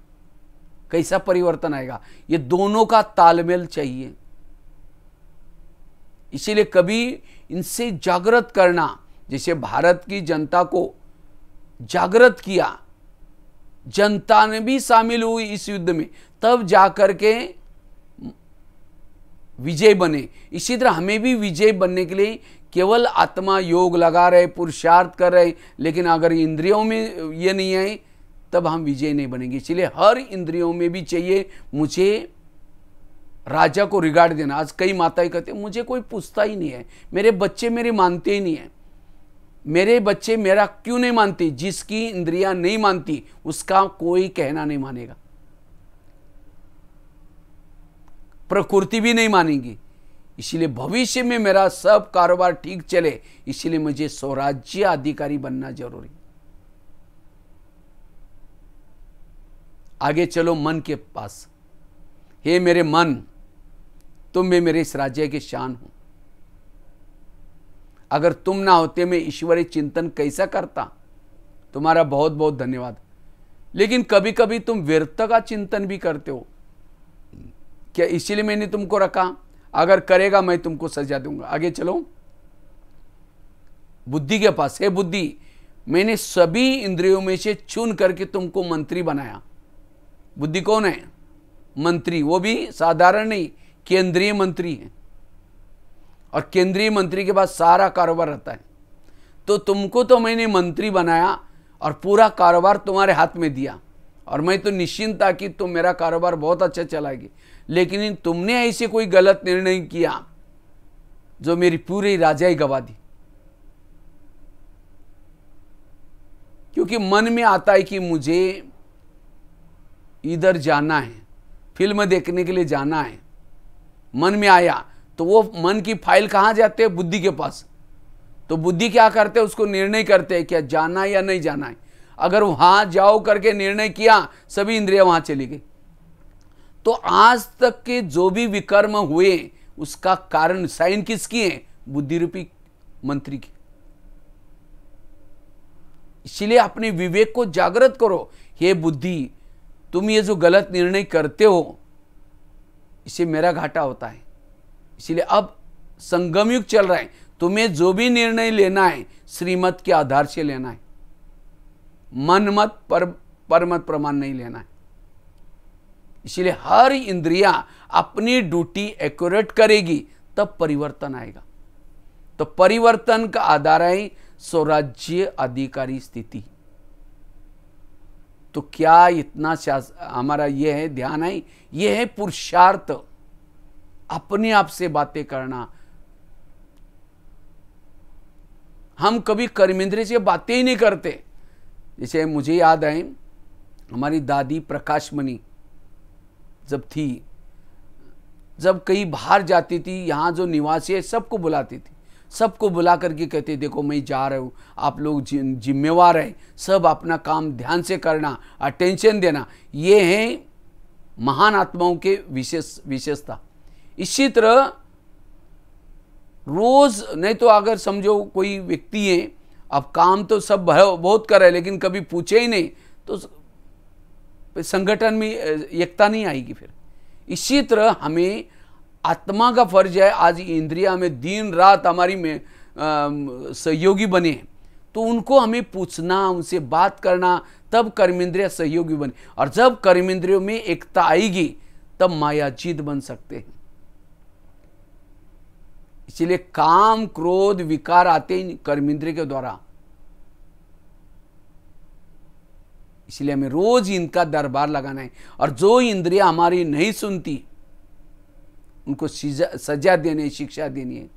कैसा परिवर्तन आएगा ये दोनों का तालमेल चाहिए इसीलिए कभी इनसे जागृत करना जैसे भारत की जनता को जागृत किया जनता ने भी शामिल हुई इस युद्ध में तब जाकर के विजय बने इसी तरह हमें भी विजय बनने के लिए केवल आत्मा योग लगा रहे पुरुषार्थ कर रहे लेकिन अगर इंद्रियों में ये नहीं आए तब हम विजय नहीं बनेंगे इसलिए हर इंद्रियों में भी चाहिए मुझे राजा को रिगार्ड देना आज कई माताएं कहते हैं मुझे कोई पूछता ही नहीं है मेरे बच्चे मेरे मानते ही नहीं है मेरे बच्चे मेरा क्यों नहीं मानते जिसकी इंद्रियां नहीं मानती उसका कोई कहना नहीं मानेगा प्रकृति भी नहीं मानेगी इसीलिए भविष्य में मेरा सब कारोबार ठीक चले इसीलिए मुझे स्वराज्य अधिकारी बनना जरूरी आगे चलो मन के पास हे मेरे मन तुम भी मेरे इस राज्य के शान हो अगर तुम ना होते मैं ईश्वरीय चिंतन कैसा करता तुम्हारा बहुत बहुत धन्यवाद लेकिन कभी कभी तुम व्यर्थ का चिंतन भी करते हो क्या इसीलिए मैंने तुमको रखा अगर करेगा मैं तुमको सजा दूंगा आगे चलो बुद्धि के पास है बुद्धि मैंने सभी इंद्रियों में से चुन करके तुमको मंत्री बनाया बुद्धि कौन है मंत्री वो भी साधारण नहीं केंद्रीय मंत्री है और केंद्रीय मंत्री के पास सारा कारोबार रहता है तो तुमको तो मैंने मंत्री बनाया और पूरा कारोबार तुम्हारे हाथ में दिया और मैं तो निश्चिंत था कि तुम मेरा कारोबार बहुत अच्छा चलाएगी लेकिन तुमने ऐसे कोई गलत निर्णय किया जो मेरी पूरी राजाई गवा दी क्योंकि मन में आता है कि मुझे इधर जाना है फिल्म देखने के लिए जाना है मन में आया तो वो मन की फाइल कहां जाते हैं बुद्धि के पास तो बुद्धि क्या करते है उसको निर्णय करते हैं क्या जाना है या नहीं जाना है अगर वहां जाओ करके निर्णय किया सभी इंद्रिया वहां चली गई तो आज तक के जो भी विकर्म हुए उसका कारण साइन किसकी है बुद्धिरूपी मंत्री की इसलिए अपने विवेक को जागृत करो हे बुद्धि तुम ये जो गलत निर्णय करते हो इसे मेरा घाटा होता है इसलिए अब संगमयुग चल रहा है तुम्हें जो भी निर्णय लेना है श्रीमत के आधार से लेना है मन मत पर, पर मत प्रमाण नहीं लेना है इसीलिए हर इंद्रिया अपनी ड्यूटी एक्यूरेट करेगी तब परिवर्तन आएगा तो परिवर्तन का आधार है स्वराज्य अधिकारी स्थिति तो क्या इतना हमारा यह है ध्यान है यह है पुरुषार्थ अपने आप से बातें करना हम कभी कर्मेंद्र से बातें ही नहीं करते जैसे मुझे याद है हमारी दादी प्रकाशमणि जब थी जब कहीं बाहर जाती थी यहाँ जो निवासी है सबको बुलाती थी सबको बुला करके कहते देखो मैं जा रहा हूँ आप लोग जिम्मेवार हैं सब अपना काम ध्यान से करना अटेंशन देना ये हैं महान आत्माओं के विशेष विशेषता इसी तरह रोज़ नहीं तो अगर समझो कोई व्यक्ति है अब काम तो सब बहुत कर रहे लेकिन कभी पूछे ही नहीं तो संगठन में एकता नहीं आएगी फिर इसी तरह हमें आत्मा का फर्ज है आज इंद्रिया में दिन रात हमारी में सहयोगी बने तो उनको हमें पूछना उनसे बात करना तब कर्मेंद्रिया सहयोगी बने और जब कर्मेंद्रियों में एकता आएगी तब माया जीत बन सकते हैं इसलिए काम क्रोध विकार आते कर्म कर्मेंद्रिय के द्वारा इसलिए हमें रोज इनका दरबार लगाना है और जो इंद्रिया हमारी नहीं सुनती उनको सजा देनी है शिक्षा देनी है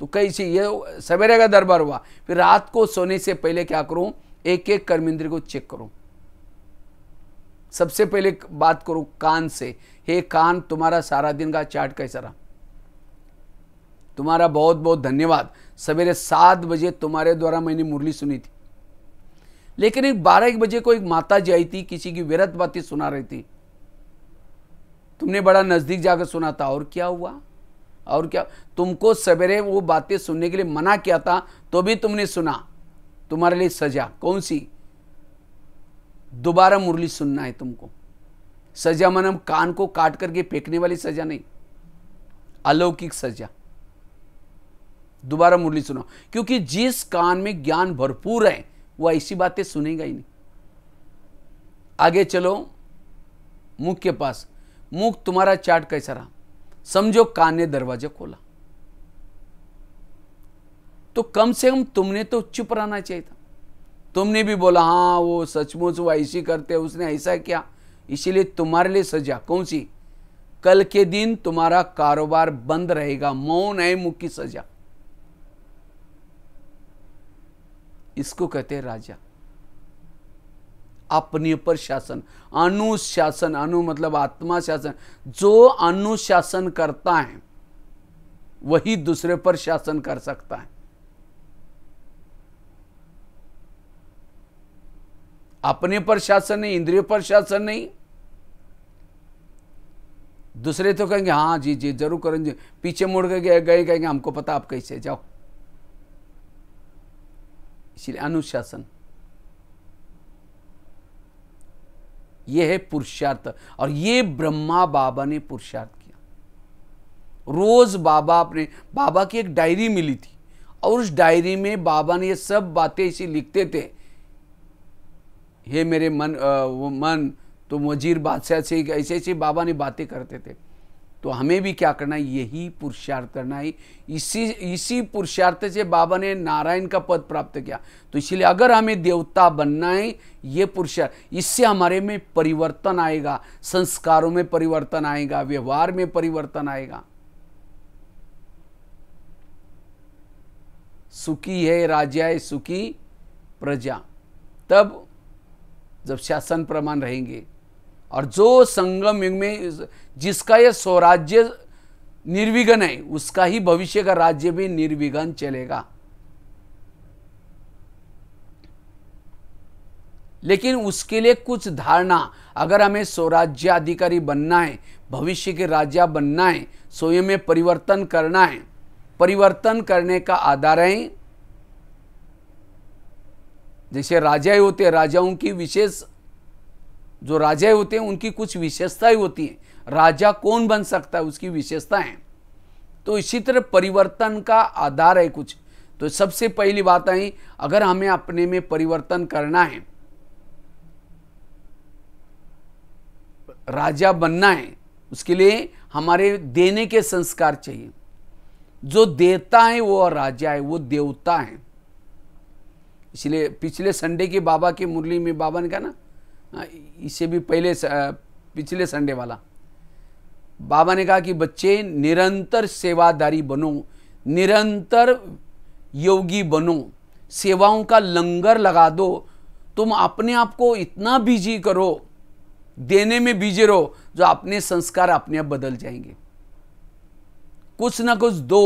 तो कैसे ये सवेरे का दरबार हुआ फिर रात को सोने से पहले क्या करूं एक एक कर्म इंद्रिय को चेक करूं सबसे पहले बात करूं कान से हे कान तुम्हारा सारा दिन का चार्ट कैसा रहा तुम्हारा बहुत बहुत धन्यवाद सवेरे सात बजे तुम्हारे द्वारा मैंने मुरली सुनी थी लेकिन एक बारह एक बजे को एक माता जी आई थी किसी की व्यर्थ बातें सुना रही थी तुमने बड़ा नज़दीक जाकर सुना था और क्या हुआ और क्या तुमको सवेरे वो बातें सुनने के लिए मना किया था तो भी तुमने सुना तुम्हारे लिए सजा कौन सी दोबारा मुरली सुनना है तुमको सजा मन हम कान को काट करके फेंकने वाली सजा नहीं अलौकिक सजा दोबारा मुरली सुनो क्योंकि जिस कान में ज्ञान भरपूर है वो ऐसी बातें सुनेगा ही नहीं आगे चलो मुख के पास मुख तुम्हारा चाट कैसा रहा समझो कान ने दरवाजा खोला तो कम से कम तुमने तो चुप रहना चाहिए था तुमने भी बोला हाँ वो सचमुच वो ऐसी करते उसने ऐसा किया इसीलिए तुम्हारे लिए सजा कौन सी कल के दिन तुम्हारा कारोबार बंद रहेगा मौन है मुख की सजा इसको कहते हैं राजा अपने ऊपर शासन अनुशासन अनु मतलब आत्मा शासन जो अनुशासन करता है वही दूसरे पर शासन कर सकता है अपने पर शासन नहीं इंद्रियों पर शासन नहीं दूसरे तो कहेंगे हाँ जी जी जरूर करेंगे पीछे मुड़ के गए कहेंगे हमको पता आप कैसे जाओ इसलिए अनुशासन ये है पुरुषार्थ और ये ब्रह्मा बाबा ने पुरुषार्थ किया रोज बाबा अपने बाबा की एक डायरी मिली थी और उस डायरी में बाबा ने ये सब बातें इसी लिखते थे हे मेरे मन आ, वो मन तो वजीर बादशाह से ऐसे ऐसे बाबा ने बातें करते थे तो हमें भी क्या करना है यही पुरुषार्थ करना है इसी इसी पुरुषार्थ से बाबा ने नारायण का पद प्राप्त किया तो इसलिए अगर हमें देवता बनना है ये पुरुषार्थ इससे हमारे में परिवर्तन आएगा संस्कारों में परिवर्तन आएगा व्यवहार में परिवर्तन आएगा सुखी है राजा है सुखी प्रजा तब जब शासन प्रमाण रहेंगे और जो संगम युग में जिसका यह स्वराज्य निर्विघन है उसका ही भविष्य का राज्य भी निर्विघन चलेगा लेकिन उसके लिए कुछ धारणा अगर हमें स्वराज्य अधिकारी बनना है भविष्य के राजा बनना है स्वयं में परिवर्तन करना है परिवर्तन करने का आधार है जैसे राजा होते राजाओं की विशेष जो राजा होते हैं उनकी कुछ विशेषताएं होती हैं राजा कौन बन सकता है उसकी विशेषता है तो इसी तरह परिवर्तन का आधार है कुछ तो सबसे पहली बात आई अगर हमें अपने में परिवर्तन करना है राजा बनना है उसके लिए हमारे देने के संस्कार चाहिए जो देता है वो राजा है वो देवता है इसलिए पिछले संडे के बाबा के मुरली में बाबा ने कहा ना हाँ, इससे भी पहले पिछले संडे वाला बाबा ने कहा कि बच्चे निरंतर सेवादारी बनो निरंतर योगी बनो सेवाओं का लंगर लगा दो तुम अपने आप को इतना बिजी करो देने में बिजी रहो जो अपने संस्कार अपने आप बदल जाएंगे कुछ ना कुछ दो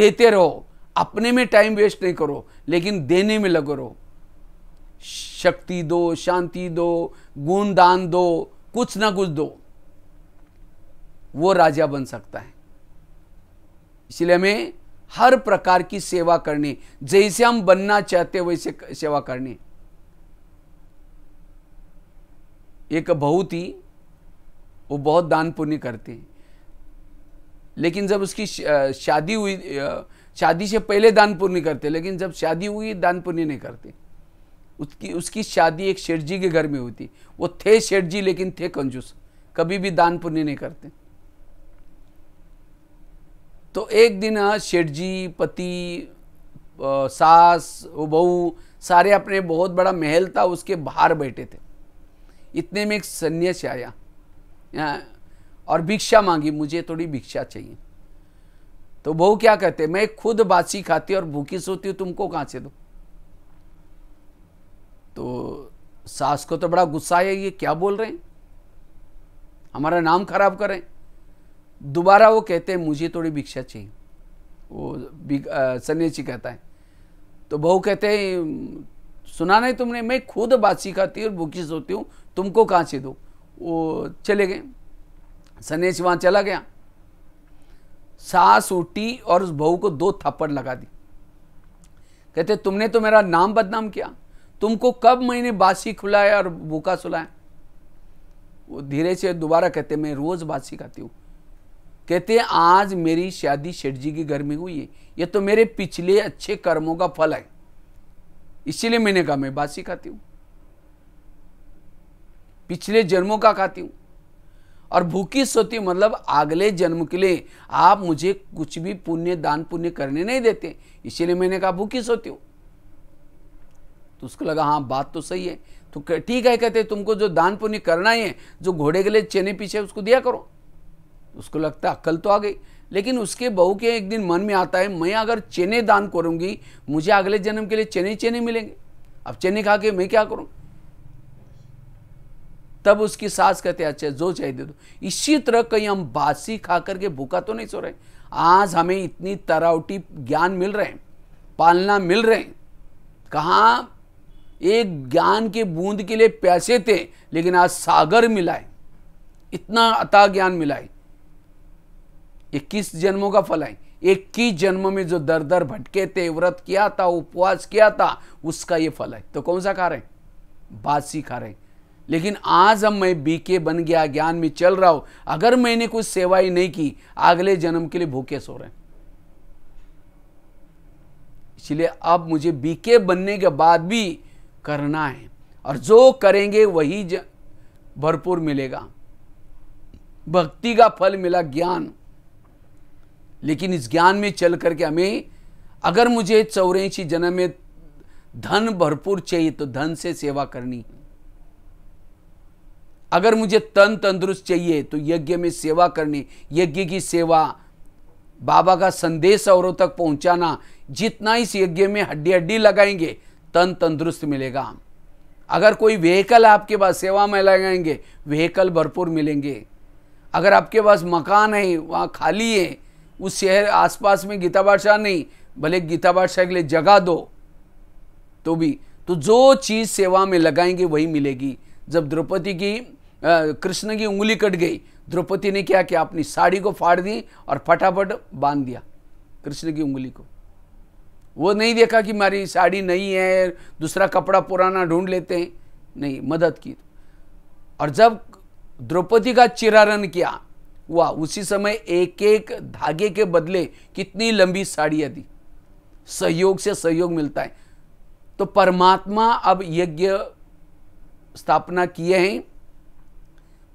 देते रहो अपने में टाइम वेस्ट नहीं करो लेकिन देने में लगो रहो शक्ति दो शांति दो गुण दान दो कुछ ना कुछ दो वो राजा बन सकता है इसलिए हमें हर प्रकार की सेवा करनी जैसे हम बनना चाहते वैसे सेवा करनी एक बहुत ही वो बहुत दान पुण्य करते हैं लेकिन जब उसकी शादी हुई शादी से पहले दान पुण्य करते लेकिन जब शादी हुई दान पुण्य नहीं करते उसकी उसकी शादी एक शेठ जी के घर में हुई थी वो थे शेठ जी लेकिन थे कंजूस कभी भी दान पुण्य नहीं करते तो एक दिन शेठ जी पति सास वो बहू सारे अपने बहुत बड़ा महल था उसके बाहर बैठे थे इतने में एक सन्यासी आया और भिक्षा मांगी मुझे थोड़ी भिक्षा चाहिए तो बहू क्या कहते मैं खुद बासी खाती और भूखी सोती हूँ तुमको कहाँ से दो तो सास को तो बड़ा गुस्सा है ये क्या बोल रहे हैं हमारा नाम खराब करें दोबारा वो कहते हैं मुझे थोड़ी भिक्षा चाहिए वो सन्यासी कहता है तो बहू कहते हैं सुना नहीं तुमने मैं खुद बासी खाती और भूखी सोती हूँ तुमको कहाँ से दो वो चले गए सन्यासी वहाँ चला गया सास उठी और उस बहू को दो थप्पड़ लगा दी कहते तुमने तो मेरा नाम बदनाम किया तुमको कब मैंने बासी खुलाया और भूखा सुलाया वो धीरे से दोबारा कहते मैं रोज़ बासी खाती हूँ कहते आज मेरी शादी शेठ जी के घर में हुई है ये तो मेरे पिछले अच्छे कर्मों का फल है इसीलिए मैंने कहा मैं बासी खाती हूँ पिछले जन्मों का खाती हूँ और भूखी सोती मतलब अगले जन्म के लिए आप मुझे कुछ भी पुण्य दान पुण्य करने नहीं देते इसीलिए मैंने कहा भूखी सोती हूँ तो उसको लगा हाँ बात तो सही है तो ठीक है कहते तुमको जो दान पुण्य करना ही है जो घोड़े के लिए चने पीछे उसको दिया करो उसको लगता है अक्ल तो आ गई लेकिन उसके बहू के एक दिन मन में आता है मैं अगर चने दान करूंगी मुझे अगले जन्म के लिए चने चने मिलेंगे अब चने खा के मैं क्या करूँ तब उसकी सास कहते अच्छा जो चाहे दे दो इसी तरह कहीं हम बासी खा करके भूखा तो नहीं सो रहे आज हमें इतनी तरावटी ज्ञान मिल रहे हैं पालना मिल रहे हैं कहाँ एक ज्ञान के बूंद के लिए पैसे थे लेकिन आज सागर मिलाए इतना अता ज्ञान मिलाए इक्कीस जन्मों का फल है इक्कीस जन्म में जो दर दर भटके थे व्रत किया था उपवास किया था उसका ये फल है तो कौन सा खा रहे बासी खा रहे लेकिन आज हम मैं बीके बन गया ज्ञान में चल रहा हूं अगर मैंने कुछ सेवाई नहीं की अगले जन्म के लिए भूखे सो रहे हैं इसलिए अब मुझे बीके बनने के बाद भी करना है और जो करेंगे वही भरपूर मिलेगा भक्ति का फल मिला ज्ञान लेकिन इस ज्ञान में चल करके हमें अगर मुझे चौरासी जन्म में धन भरपूर चाहिए तो धन से सेवा करनी अगर मुझे तन तंदुरुस्त चाहिए तो यज्ञ में सेवा करनी यज्ञ की सेवा बाबा का संदेश औरों तक पहुंचाना जितना इस यज्ञ में हड्डी हड्डी लगाएंगे तन तंदुरुस्त मिलेगा अगर कोई व्हीकल आपके पास सेवा में लगाएंगे व्हीकल भरपूर मिलेंगे अगर आपके पास मकान है वहाँ खाली है उस शहर आसपास में गीता बादशाह नहीं भले गीता बादशाह के लिए जगह दो तो भी तो जो चीज़ सेवा में लगाएंगे वही मिलेगी जब द्रौपदी की कृष्ण की उंगली कट गई द्रौपदी ने क्या किया अपनी साड़ी को फाड़ दी और फटाफट बांध दिया कृष्ण की उंगली को वो नहीं देखा कि मारी साड़ी नहीं है दूसरा कपड़ा पुराना ढूंढ लेते हैं नहीं मदद की और जब द्रौपदी का चिरारण किया हुआ उसी समय एक एक धागे के बदले कितनी लंबी साड़ियाँ दी सहयोग से सहयोग मिलता है तो परमात्मा अब यज्ञ स्थापना किए हैं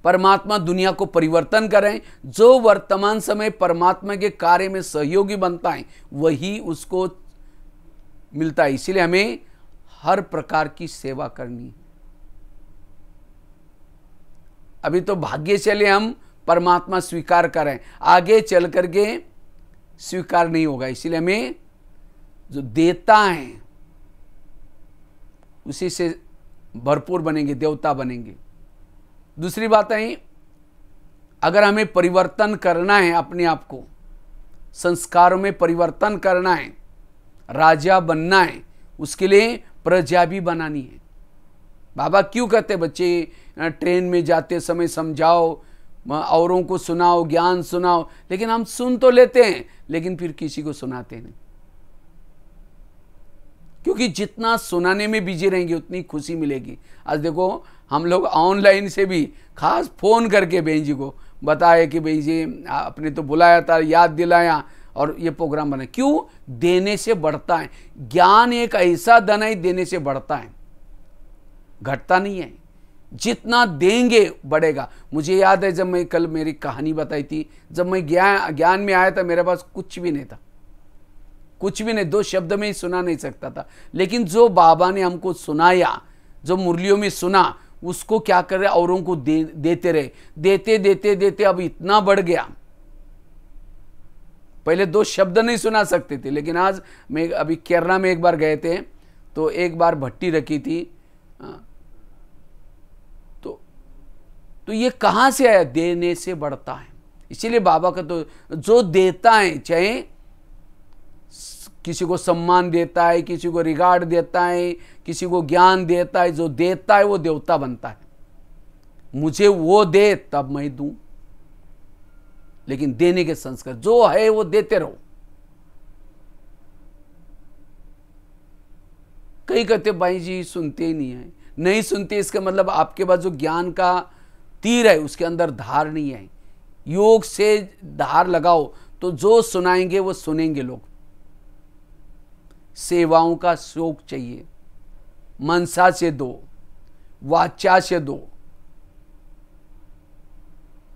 परमात्मा दुनिया को परिवर्तन करें जो वर्तमान समय परमात्मा के कार्य में सहयोगी बनता है वही उसको मिलता है इसीलिए हमें हर प्रकार की सेवा करनी है अभी तो चले हम परमात्मा स्वीकार करें आगे चल करके स्वीकार नहीं होगा इसीलिए हमें जो देता है उसी से भरपूर बनेंगे देवता बनेंगे दूसरी बात है अगर हमें परिवर्तन करना है अपने आप को संस्कारों में परिवर्तन करना है राजा बनना है उसके लिए प्रजा भी बनानी है बाबा क्यों कहते बच्चे ट्रेन में जाते समय समझाओ औरों को सुनाओ ज्ञान सुनाओ लेकिन हम सुन तो लेते हैं लेकिन फिर किसी को सुनाते नहीं क्योंकि जितना सुनाने में बिजी रहेंगे उतनी खुशी मिलेगी आज देखो हम लोग ऑनलाइन से भी खास फ़ोन करके बहन जी को बताया कि भाई जी आपने तो बुलाया था याद दिलाया और ये प्रोग्राम बने क्यों देने से बढ़ता है ज्ञान एक ऐसा धन है देने से बढ़ता है घटता नहीं है जितना देंगे बढ़ेगा मुझे याद है जब मैं कल मेरी कहानी बताई थी जब मैं ज्ञान ज्ञान में आया था मेरे पास कुछ भी नहीं था कुछ भी नहीं दो शब्द में ही सुना नहीं सकता था लेकिन जो बाबा ने हमको सुनाया जो मुरलियों में सुना उसको क्या कर रहे औरों को दे देते रहे देते देते देते अब इतना बढ़ गया पहले दो शब्द नहीं सुना सकते थे लेकिन आज मैं अभी केरला में एक बार गए थे तो एक बार भट्टी रखी थी हाँ। तो तो ये कहाँ से आया देने से बढ़ता है इसीलिए बाबा का तो जो देता है चाहे किसी को सम्मान देता है किसी को रिगार्ड देता है किसी को ज्ञान देता है जो देता है वो देवता बनता है मुझे वो दे तब मैं दूँ लेकिन देने के संस्कार जो है वो देते रहो कई कहते भाई जी सुनते ही नहीं है नहीं सुनते इसका मतलब आपके पास जो ज्ञान का तीर है उसके अंदर धार नहीं है योग से धार लगाओ तो जो सुनाएंगे वो सुनेंगे लोग सेवाओं का शोक चाहिए मनसा से दो वाचा से दो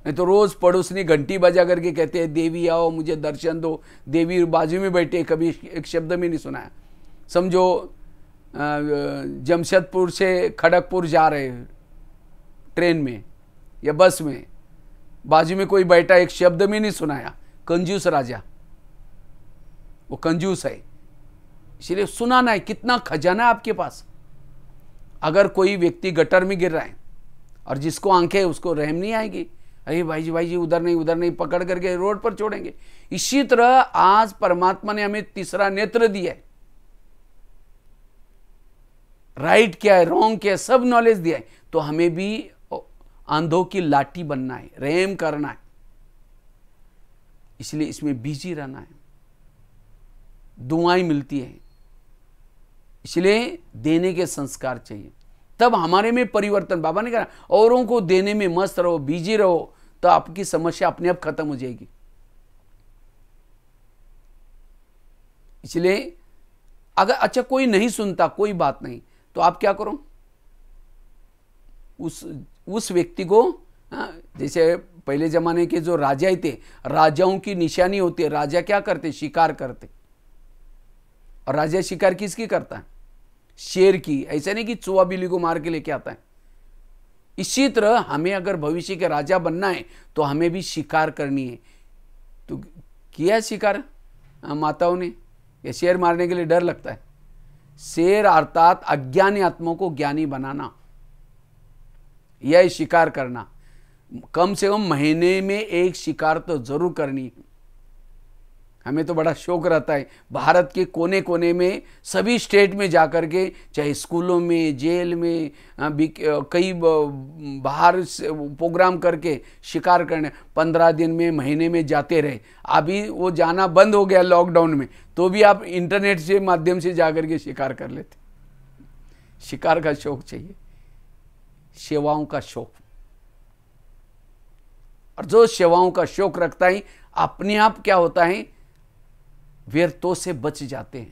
नहीं तो रोज़ पड़ोसनी घंटी बजा करके कहते हैं देवी आओ मुझे दर्शन दो देवी बाजू में बैठे कभी एक शब्द में नहीं सुनाया समझो जमशेदपुर से खड़गपुर जा रहे ट्रेन में या बस में बाजू में कोई बैठा एक शब्द में नहीं सुनाया कंजूस राजा वो कंजूस है इसलिए सुनाना है कितना खजाना है आपके पास अगर कोई व्यक्ति गटर में गिर रहा है और जिसको आंखें उसको रहम नहीं आएगी अरे भाई जी भाई जी उधर नहीं उधर नहीं पकड़ करके रोड पर छोड़ेंगे इसी तरह आज परमात्मा ने हमें तीसरा नेत्र दिया है राइट क्या है रॉन्ग क्या है सब नॉलेज दिया है तो हमें भी आंधों की लाठी बनना है रेम करना है इसलिए इसमें बिजी रहना है दुआएं मिलती है इसलिए देने के संस्कार चाहिए तब हमारे में परिवर्तन बाबा ने कहा औरों को देने में मस्त रहो बिजी रहो तो आपकी समस्या अपने आप खत्म हो जाएगी इसलिए अगर अच्छा कोई नहीं सुनता कोई बात नहीं तो आप क्या करो उस उस व्यक्ति को हाँ, जैसे पहले जमाने के जो राजा थे राजाओं की निशानी होती है राजा क्या करते शिकार करते और राजा शिकार किसकी करता है शेर की ऐसा नहीं कि चुहा बिल्ली को मार के लेके आता है इसी तरह हमें अगर भविष्य के राजा बनना है तो हमें भी शिकार करनी है तो किया है शिकार हाँ, माताओं ने या शेर मारने के लिए डर लगता है शेर अर्थात अज्ञानी आत्मा को ज्ञानी बनाना यह शिकार करना कम से कम महीने में एक शिकार तो जरूर करनी है हमें तो बड़ा शौक रहता है भारत के कोने कोने में सभी स्टेट में जा कर के चाहे स्कूलों में जेल में कई बाहर प्रोग्राम करके शिकार करने पंद्रह दिन में महीने में जाते रहे अभी वो जाना बंद हो गया लॉकडाउन में तो भी आप इंटरनेट से माध्यम से जा कर के शिकार कर लेते शिकार का शौक चाहिए सेवाओं का शौक और जो सेवाओं का शौक रखता है अपने आप क्या होता है व्यर्थों से बच जाते हैं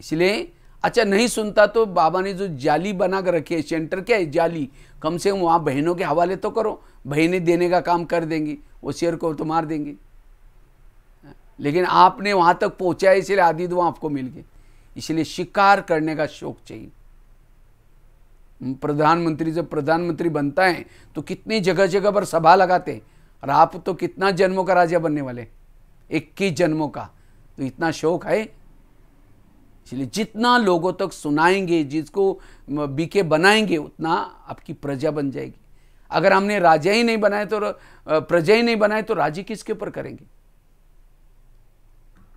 इसलिए अच्छा नहीं सुनता तो बाबा ने जो जाली बना कर रखी है सेंटर क्या है जाली कम से कम वहाँ बहनों के हवाले तो करो बहनें देने का काम कर देंगी वो शेर को तो मार देंगी लेकिन आपने वहाँ तक पहुँचा इसलिए आदि दुआ आपको मिल गई इसलिए शिकार करने का शौक चाहिए प्रधानमंत्री जब प्रधानमंत्री बनता है तो कितनी जगह जगह पर सभा लगाते हैं और आप तो कितना जन्मों का राजा बनने वाले हैं इक्कीस जन्मों का तो इतना शौक है इसलिए जितना लोगों तक सुनाएंगे जिसको बीके बनाएंगे उतना आपकी प्रजा बन जाएगी अगर हमने राजा ही नहीं बनाए तो प्रजा ही नहीं बनाए तो राज्य किसके ऊपर करेंगे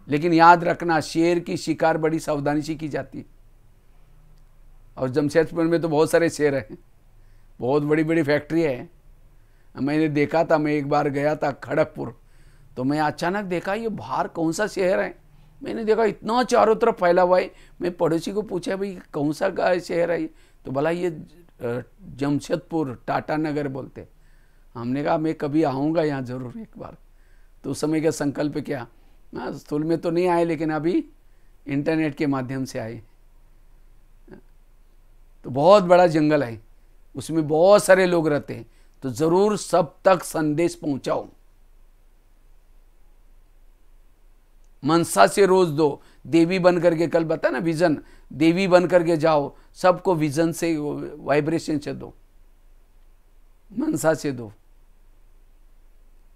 लेकिन याद रखना शेर की शिकार बड़ी सावधानी से की जाती है और जमशेदपुर में तो बहुत सारे शेर हैं बहुत बड़ी बड़ी फैक्ट्री है मैंने देखा था मैं एक बार गया था खड़गपुर तो मैं अचानक देखा ये बाहर कौन सा शहर है मैंने देखा इतना चारों तरफ फैला हुआ है मैं पड़ोसी को पूछा भाई कौन सा शहर है तो बोला ये जमशेदपुर टाटा नगर बोलते हमने कहा मैं कभी आऊँगा यहाँ ज़रूर एक बार तो उस समय का संकल्प क्या हाँ स्थूल में तो नहीं आए लेकिन अभी इंटरनेट के माध्यम से आए तो बहुत बड़ा जंगल है उसमें बहुत सारे लोग रहते हैं तो ज़रूर सब तक संदेश पहुंचाओ मनसा से रोज दो देवी बन करके कल बता ना विजन देवी बन करके जाओ सबको विजन से वाइब्रेशन से दो मनसा से दो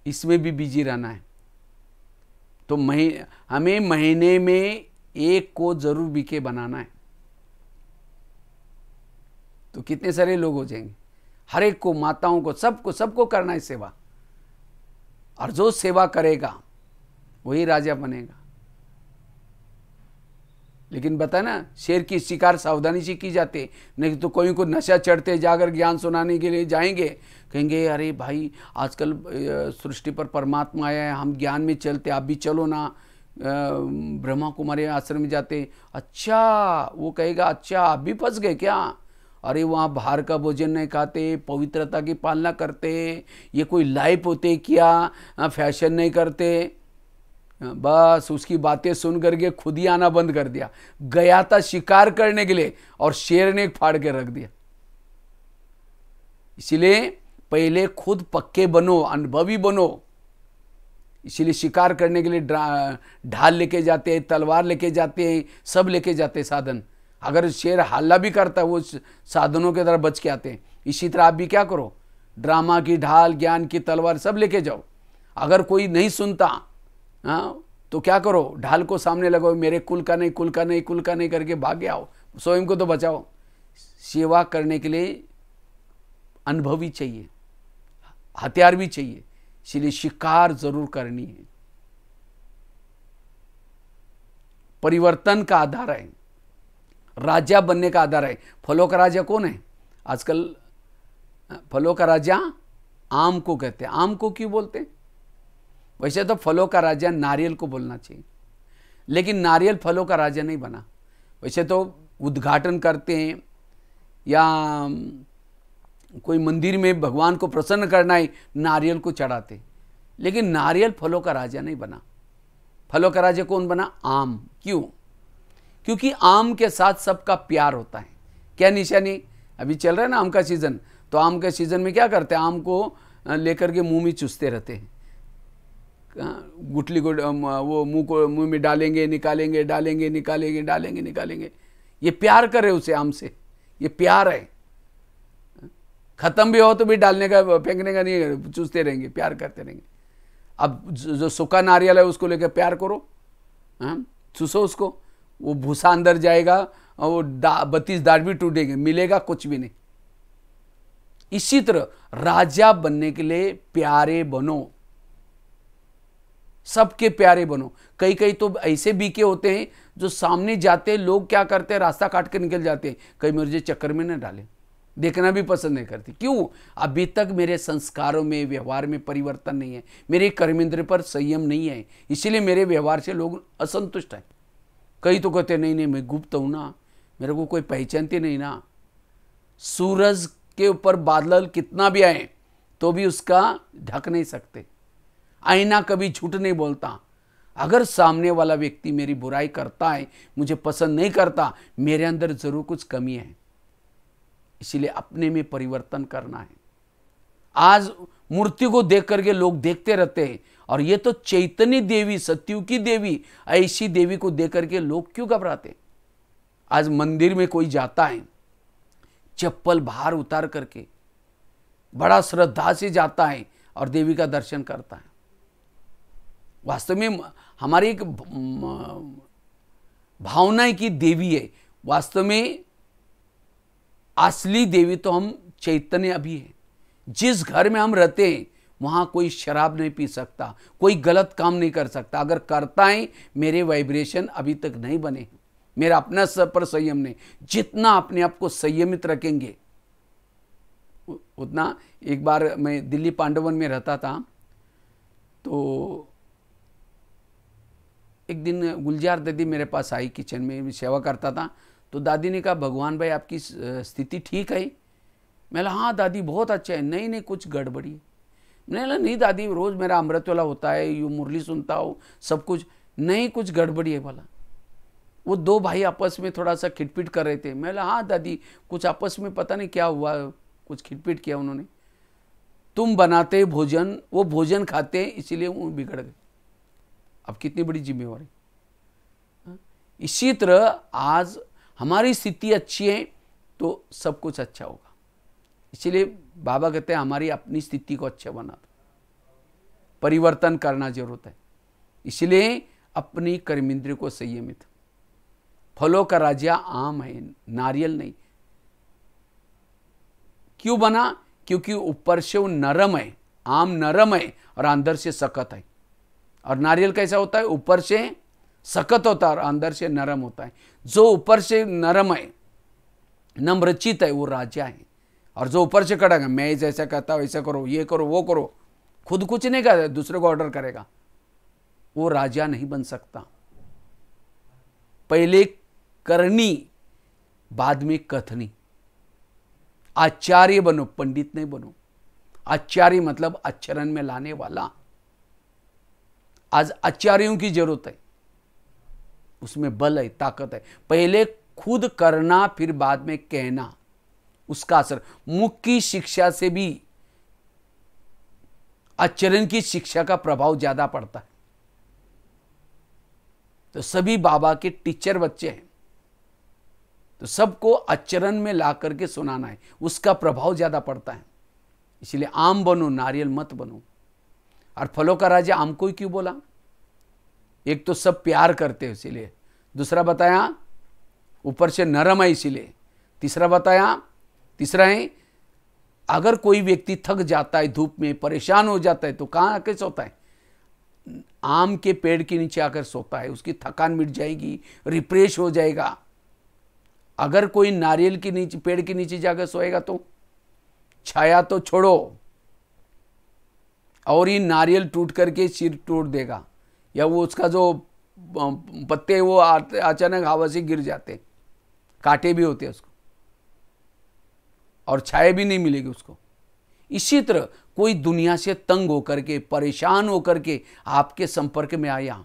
इसमें भी बिजी रहना है तो मही, हमें महीने में एक को जरूर बीके बनाना है तो कितने सारे लोग हो जाएंगे हर एक को माताओं को सबको सबको करना है सेवा और जो सेवा करेगा वही राजा बनेगा लेकिन बता ना शेर की शिकार सावधानी से की है नहीं तो कोई को नशा चढ़ते जाकर ज्ञान सुनाने के लिए जाएंगे कहेंगे अरे भाई आजकल सृष्टि पर परमात्मा आया है हम ज्ञान में चलते आप भी चलो ना ब्रह्मा कुमारी आश्रम में जाते अच्छा वो कहेगा अच्छा आप भी फंस गए क्या अरे वहाँ बाहर का भोजन नहीं खाते पवित्रता की पालना करते ये कोई लाइफ होते क्या फैशन नहीं करते हाँ, बस उसकी बातें सुन करके खुद ही आना बंद कर दिया गया था शिकार करने के लिए और शेर ने फाड़ के रख दिया इसलिए पहले खुद पक्के बनो अनुभवी बनो इसीलिए शिकार करने के लिए ढाल लेके जाते हैं तलवार लेके जाते हैं सब लेके जाते हैं साधन अगर शेर हल्ला भी करता है वो साधनों के तरह बच के आते हैं इसी तरह आप भी क्या करो ड्रामा की ढाल ज्ञान की तलवार सब लेके जाओ अगर कोई नहीं सुनता हाँ तो क्या करो ढाल को सामने लगाओ मेरे कुल का नहीं कुल का नहीं कुल का नहीं करके भाग आओ स्वयं को तो बचाओ सेवा करने के लिए अनुभवी चाहिए हथियार भी चाहिए इसलिए शिकार जरूर करनी है परिवर्तन का आधार है राजा बनने का आधार है फलों का राजा कौन है आजकल फलों का राजा आम को कहते हैं आम को क्यों बोलते हैं वैसे तो फलों का राजा नारियल को बोलना चाहिए लेकिन नारियल फलों का राजा नहीं बना वैसे तो उद्घाटन करते हैं या कोई मंदिर में भगवान को प्रसन्न करना है नारियल को चढ़ाते लेकिन नारियल फलों का राजा नहीं बना फलों का राजा कौन बना आम क्यों क्योंकि आम के साथ सबका प्यार होता है क्या निशानी अभी चल रहा है ना आम का सीज़न तो आम के सीज़न में क्या करते हैं आम को लेकर के मुंह में चूसते रहते हैं गुठली को वो मुंह को मुंह में डालेंगे निकालेंगे डालेंगे निकालेंगे डालेंगे निकालेंगे ये प्यार कर रहे उसे आम से ये प्यार है ख़त्म भी हो तो भी डालने का फेंकने का नहीं चूसते रहेंगे प्यार करते रहेंगे अब जो सूखा नारियल है उसको लेकर प्यार करो हाँ चूसो उसको वो भूसा अंदर जाएगा और वो दा, बत्तीस दाट भी टूटेंगे मिलेगा कुछ भी नहीं इसी तरह राजा बनने के लिए प्यारे बनो सबके प्यारे बनो कई कई तो ऐसे बीके होते हैं जो सामने जाते लोग क्या करते हैं रास्ता काट के निकल जाते हैं कई मुझे चक्कर में न डालें देखना भी पसंद नहीं करती क्यों अभी तक मेरे संस्कारों में व्यवहार में परिवर्तन नहीं है मेरे कर्मेंद्र पर संयम नहीं है इसीलिए मेरे व्यवहार से लोग असंतुष्ट हैं कई तो कहते नहीं नहीं मैं गुप्त हूँ ना मेरे को कोई पहचानते नहीं ना सूरज के ऊपर बादल कितना भी आए तो भी उसका ढक नहीं सकते आईना कभी झूठ नहीं बोलता अगर सामने वाला व्यक्ति मेरी बुराई करता है मुझे पसंद नहीं करता मेरे अंदर जरूर कुछ कमी है इसीलिए अपने में परिवर्तन करना है आज मूर्ति को देख करके लोग देखते रहते हैं और ये तो चैतन्य देवी सत्यु की देवी ऐसी देवी को देख करके लोग क्यों घबराते आज मंदिर में कोई जाता है चप्पल बाहर उतार करके बड़ा श्रद्धा से जाता है और देवी का दर्शन करता है वास्तव में हमारी एक भावनाएं की देवी है वास्तव में असली देवी तो हम चैतन्य अभी है जिस घर में हम रहते हैं वहाँ कोई शराब नहीं पी सकता कोई गलत काम नहीं कर सकता अगर करता है मेरे वाइब्रेशन अभी तक नहीं बने मेरा अपना सर पर संयम नहीं जितना अपने आप को संयमित रखेंगे उतना एक बार मैं दिल्ली पांडवन में रहता था तो एक दिन गुलजार दादी मेरे पास आई किचन में सेवा करता था तो दादी ने कहा भगवान भाई आपकी स्थिति ठीक है मैं हाँ दादी बहुत अच्छा है नहीं नहीं कुछ गड़बड़ी है मैंने नहीं दादी रोज़ मेरा अमृत वाला होता है यू मुरली सुनता हो सब कुछ नहीं कुछ गड़बड़ी है वाला वो दो भाई आपस में थोड़ा सा खिटपिट कर रहे थे मैं हाँ दादी कुछ आपस में पता नहीं क्या हुआ कुछ खिटपिट किया उन्होंने तुम बनाते भोजन वो भोजन खाते इसीलिए वो बिगड़ गए अब कितनी बड़ी जिम्मेवारी इसी तरह आज हमारी स्थिति अच्छी है तो सब कुछ अच्छा होगा इसलिए बाबा कहते हैं हमारी अपनी स्थिति को अच्छा बना दो परिवर्तन करना जरूरत है इसलिए अपनी कर्मेंद्रिय को संयमित फलों का राजा आम है नारियल नहीं क्यों बना क्योंकि ऊपर से वो नरम है आम नरम है और अंदर से सख्त है और नारियल कैसा होता है ऊपर से सख्त होता है और अंदर से नरम होता है जो ऊपर से नरम है नम्रचित है वो राजा है और जो ऊपर से कड़क है मैं जैसा कहता हूँ ऐसा करो ये करो वो करो खुद कुछ नहीं कहता दूसरे को ऑर्डर करेगा वो राजा नहीं बन सकता पहले करनी बाद में कथनी आचार्य बनो पंडित नहीं बनो आचार्य मतलब आचरण में लाने वाला आज आचार्यों की जरूरत है उसमें बल है ताकत है पहले खुद करना फिर बाद में कहना उसका असर मुख की शिक्षा से भी आचरण की शिक्षा का प्रभाव ज़्यादा पड़ता है तो सभी बाबा के टीचर बच्चे हैं तो सबको आचरण में ला करके सुनाना है उसका प्रभाव ज़्यादा पड़ता है इसलिए आम बनो नारियल मत बनो और फलों का राजा आम को ही क्यों बोला एक तो सब प्यार करते हैं इसीलिए दूसरा बताया ऊपर से नरम है इसीलिए तीसरा बताया तीसरा है अगर कोई व्यक्ति थक जाता है धूप में परेशान हो जाता है तो कहाँ आके सोता है आम के पेड़ के नीचे आकर सोता है उसकी थकान मिट जाएगी रिफ्रेश हो जाएगा अगर कोई नारियल के नीचे पेड़ के नीचे जाकर सोएगा तो छाया तो छोड़ो और ये नारियल टूट करके सिर टूट देगा या वो उसका जो पत्ते वो अचानक हवा से गिर जाते कांटे भी होते उसको और छाए भी नहीं मिलेगी उसको इसी तरह कोई दुनिया से तंग होकर के परेशान होकर के आपके संपर्क में आया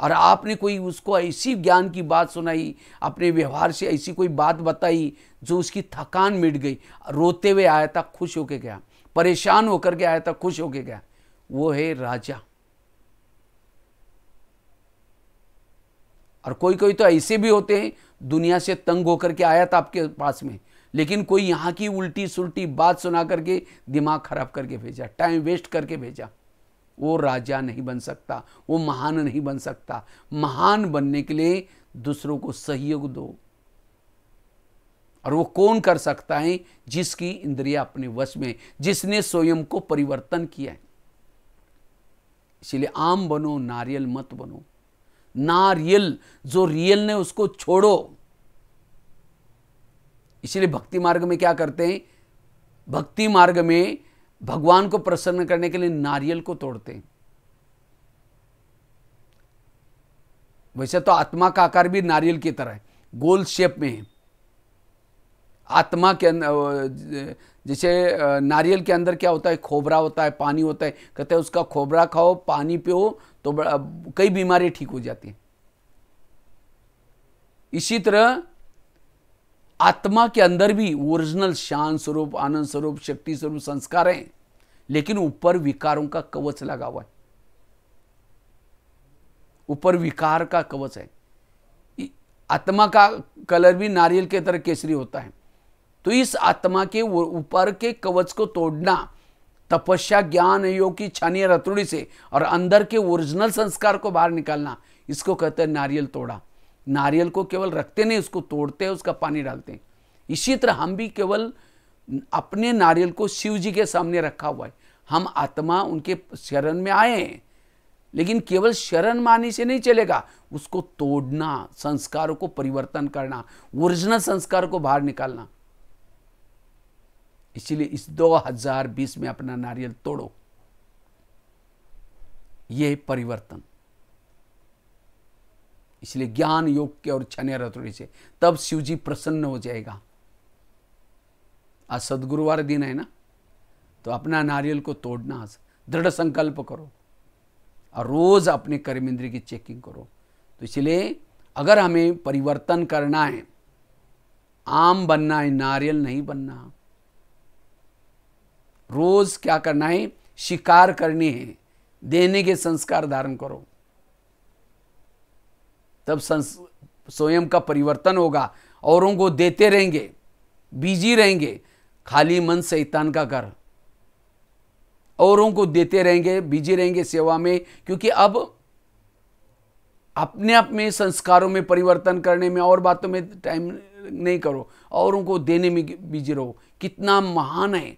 और आपने कोई उसको ऐसी ज्ञान की बात सुनाई अपने व्यवहार से ऐसी कोई बात बताई जो उसकी थकान मिट गई रोते हुए आया था खुश होके गया परेशान होकर के आया था खुश होके गया वो है राजा और कोई कोई तो ऐसे भी होते हैं दुनिया से तंग होकर के आया था आपके पास में लेकिन कोई यहां की उल्टी सुलटी बात सुना करके दिमाग खराब करके भेजा टाइम वेस्ट करके भेजा वो राजा नहीं बन सकता वो महान नहीं बन सकता महान बनने के लिए दूसरों को सहयोग दो और वो कौन कर सकता है जिसकी इंद्रिया अपने वश में जिसने स्वयं को परिवर्तन किया है इसलिए आम बनो नारियल मत बनो नारियल जो रियल ने उसको छोड़ो इसलिए भक्ति मार्ग में क्या करते हैं भक्ति मार्ग में भगवान को प्रसन्न करने के लिए नारियल को तोड़ते हैं वैसे तो आत्मा का आकार भी नारियल की तरह है गोल शेप में है आत्मा के अंदर जैसे नारियल के अंदर क्या होता है खोबरा होता है पानी होता है कहते हैं उसका खोबरा खाओ पानी पियो तो कई बीमारी ठीक हो जाती है इसी तरह आत्मा के अंदर भी ओरिजिनल शान स्वरूप आनंद स्वरूप शक्ति स्वरूप संस्कार हैं लेकिन ऊपर विकारों का कवच लगा हुआ है ऊपर विकार का कवच है आत्मा का कलर भी नारियल के तरह केसरी होता है तो इस आत्मा के ऊपर के कवच को तोड़ना तपस्या ज्ञान योग की छानिया रतुड़ी से और अंदर के ओरिजिनल संस्कार को बाहर निकालना इसको कहते हैं नारियल तोड़ा नारियल को केवल रखते नहीं उसको तोड़ते हैं उसका पानी डालते हैं इसी तरह हम भी केवल अपने नारियल को शिव जी के सामने रखा हुआ है हम आत्मा उनके शरण में आए हैं लेकिन केवल शरण माने से नहीं चलेगा उसको तोड़ना संस्कारों को परिवर्तन करना ओरिजिनल संस्कार को बाहर निकालना इसलिए इस 2020 में अपना नारियल तोड़ो ये परिवर्तन इसलिए ज्ञान योग के और छने रथोड़ी से तब शिवजी प्रसन्न हो जाएगा आज सदगुरुवार दिन है ना तो अपना नारियल को तोड़ना आज दृढ़ संकल्प करो और रोज अपने कर्म इंद्र की चेकिंग करो तो इसलिए अगर हमें परिवर्तन करना है आम बनना है नारियल नहीं बनना रोज क्या करना है शिकार करनी है देने के संस्कार धारण करो तब संस स्वयं का परिवर्तन होगा औरों को देते रहेंगे बिजी रहेंगे खाली मन शैतान का घर औरों को देते रहेंगे बिजी रहेंगे सेवा में क्योंकि अब अपने आप में संस्कारों में परिवर्तन करने में और बातों में टाइम नहीं करो औरों को देने में बिजी रहो कितना महान है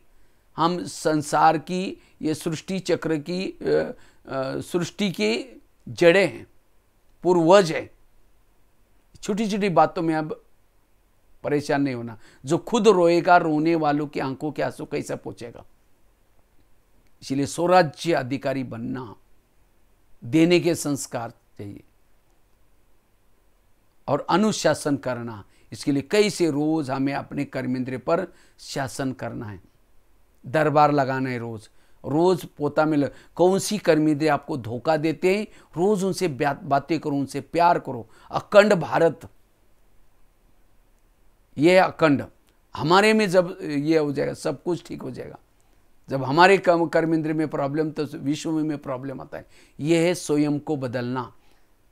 हम संसार की ये सृष्टि चक्र की सृष्टि की जड़ें हैं पूर्वज हैं छोटी छोटी बातों में अब परेशान नहीं होना जो खुद रोएगा रोने वालों की आंखों के आंसू कैसा पहुंचेगा इसीलिए स्वराज्य अधिकारी बनना देने के संस्कार चाहिए और अनुशासन करना इसके लिए कई से रोज हमें अपने कर्मेंद्र पर शासन करना है दरबार लगाना है रोज़ रोज़ पोता मिल कौन सी दे आपको धोखा देते हैं रोज़ उनसे बातें करो उनसे प्यार करो अखंड भारत ये अखंड हमारे में जब ये हो जाएगा सब कुछ ठीक हो जाएगा जब हमारे कर्म इंद्र में प्रॉब्लम तो विश्व में, में प्रॉब्लम आता है ये है स्वयं को बदलना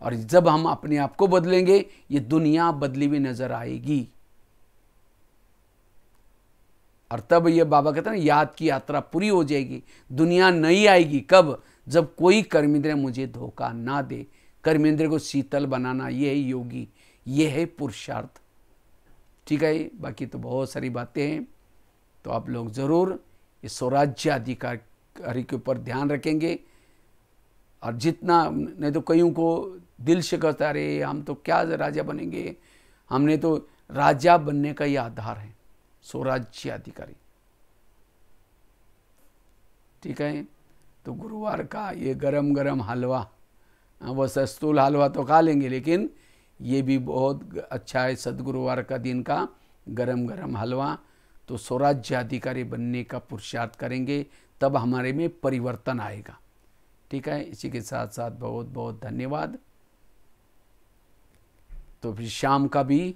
और जब हम अपने आप को बदलेंगे ये दुनिया बदली हुई नज़र आएगी और तब ये बाबा कहते हैं याद की यात्रा पूरी हो जाएगी दुनिया नहीं आएगी कब जब कोई कर्मेंद्र मुझे धोखा ना दे कर्मेंद्र को शीतल बनाना ये है योगी ये है पुरुषार्थ ठीक है बाकी तो बहुत सारी बातें हैं तो आप लोग ज़रूर इस स्वराज्य अधिकार के ऊपर ध्यान रखेंगे और जितना नहीं तो कईयों को दिल से कहता अरे हम तो क्या राजा बनेंगे हमने तो राजा बनने का ही आधार है अधिकारी ठीक है तो गुरुवार का ये गरम गरम हलवा हाँ, वो सस्तूल हलवा तो खा लेंगे लेकिन ये भी बहुत अच्छा है सदगुरुवार का दिन का गरम गरम हलवा तो स्वराज्य अधिकारी बनने का पुरुषार्थ करेंगे तब हमारे में परिवर्तन आएगा ठीक है इसी के साथ साथ बहुत बहुत धन्यवाद तो फिर शाम का भी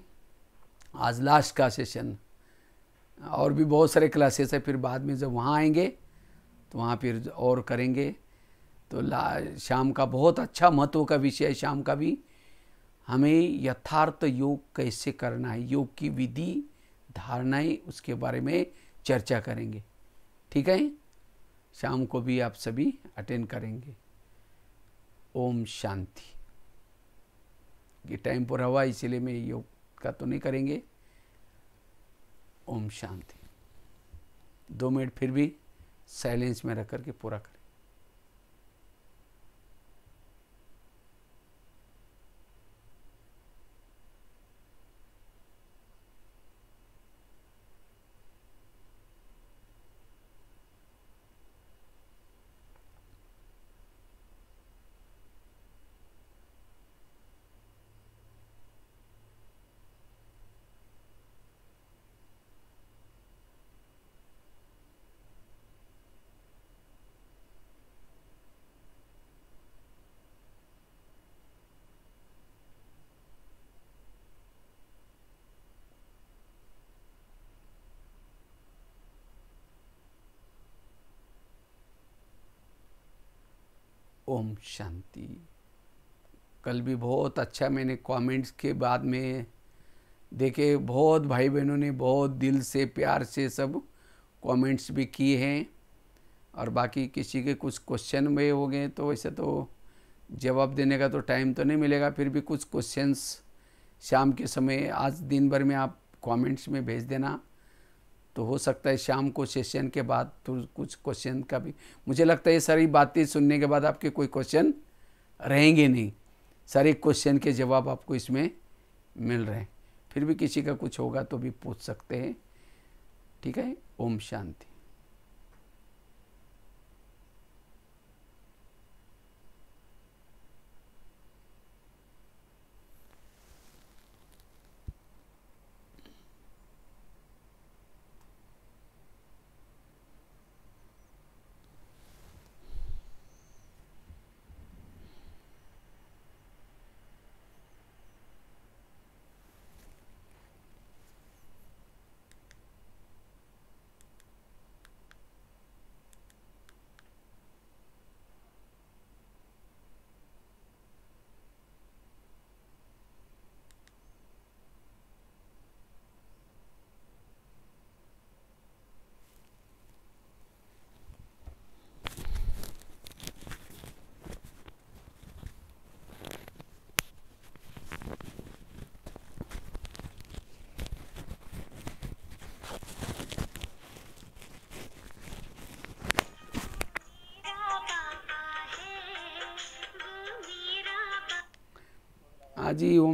आज लास्ट का सेशन और भी बहुत सारे क्लासेस है फिर बाद में जब वहाँ आएंगे तो वहाँ फिर और करेंगे तो ला शाम का बहुत अच्छा महत्व का विषय है शाम का भी हमें यथार्थ योग कैसे करना है योग की विधि धारणाएं उसके बारे में चर्चा करेंगे ठीक है शाम को भी आप सभी अटेंड करेंगे ओम शांति ये टाइम पूरा हुआ इसीलिए मैं योग का तो नहीं करेंगे ओम शांति दो मिनट फिर भी साइलेंस में रख करके पूरा कर शांति कल भी बहुत अच्छा मैंने कमेंट्स के बाद में देखे बहुत भाई बहनों ने बहुत दिल से प्यार से सब कमेंट्स भी किए हैं और बाकी किसी के कुछ क्वेश्चन भी हो गए तो वैसे तो जवाब देने का तो टाइम तो नहीं मिलेगा फिर भी कुछ क्वेश्चंस शाम के समय आज दिन भर में आप कमेंट्स में भेज देना तो हो सकता है शाम को सेशन के बाद तो कुछ क्वेश्चन का भी मुझे लगता है ये सारी बातें सुनने के बाद आपके कोई क्वेश्चन रहेंगे नहीं सारे क्वेश्चन के जवाब आपको इसमें मिल रहे हैं फिर भी किसी का कुछ होगा तो भी पूछ सकते हैं ठीक है ओम शांति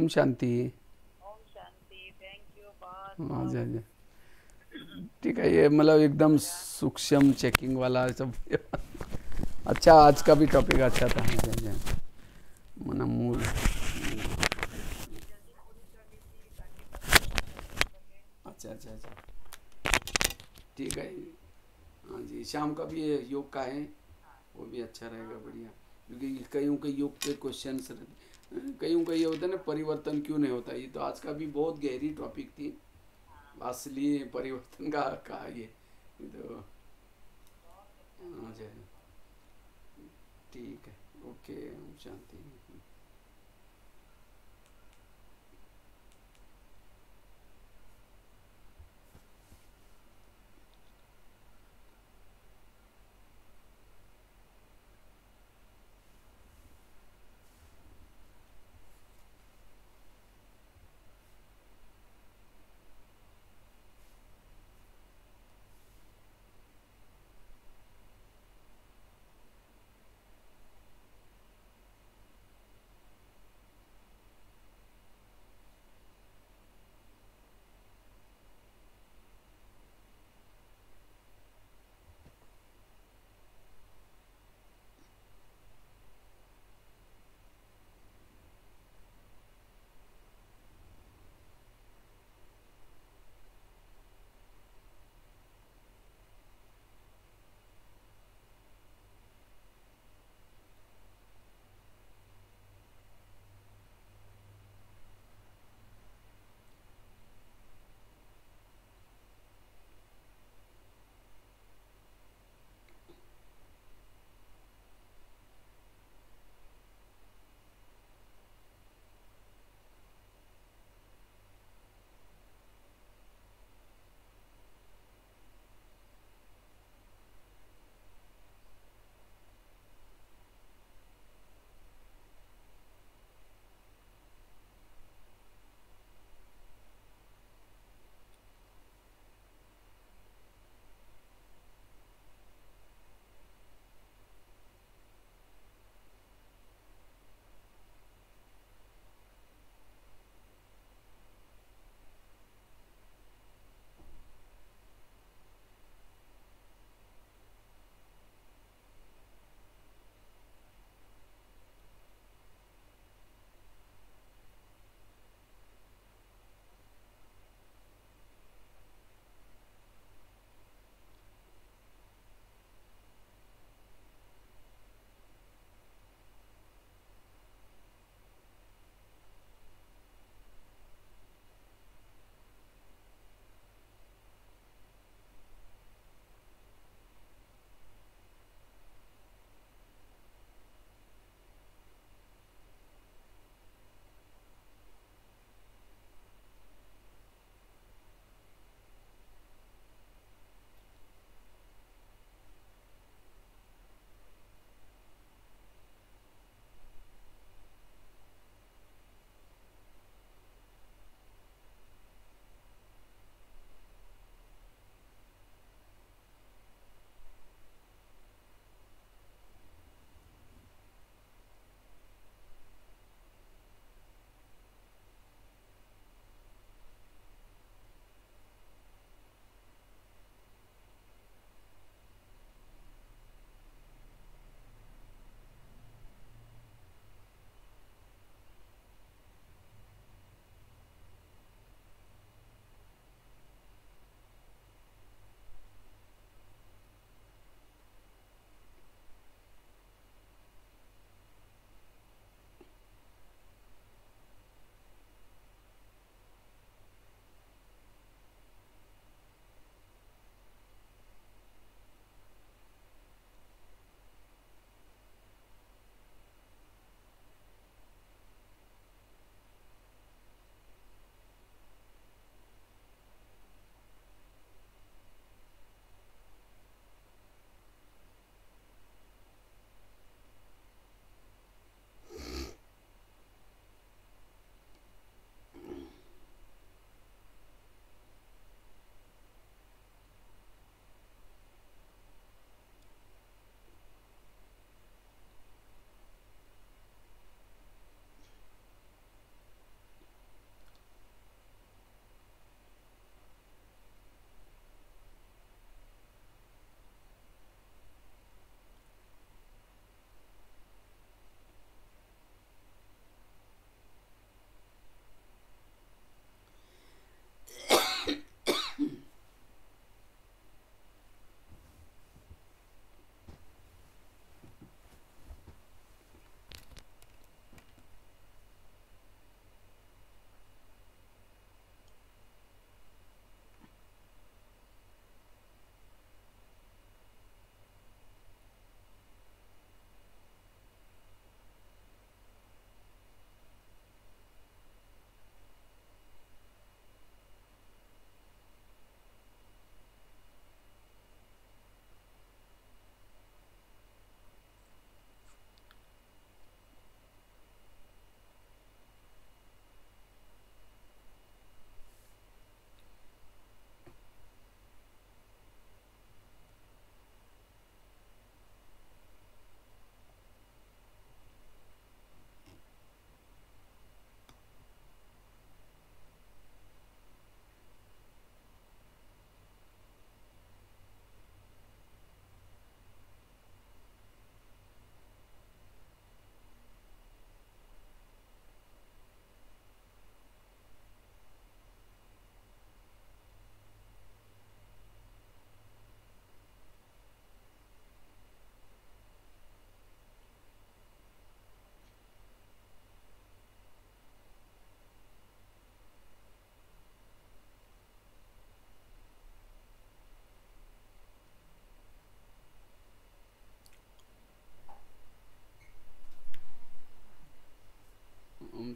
ओम शांति हाँ जी हाँ जी ठीक है ये मतलब एकदम सूक्ष्म चेकिंग वाला सब अच्छा आज का भी टॉपिक अच्छा था हाँ जी हाँ मना मूल अच्छा अच्छा अच्छा ठीक है हाँ जी शाम का भी योग का है हाँ। वो भी अच्छा रहेगा बढ़िया क्योंकि कई कई योग के क्वेश्चन रहते कहीं कहीं होता है ना परिवर्तन क्यों नहीं होता ये तो आज का भी बहुत गहरी टॉपिक थी असली परिवर्तन का कहा ये तो ठीक है ओके शांति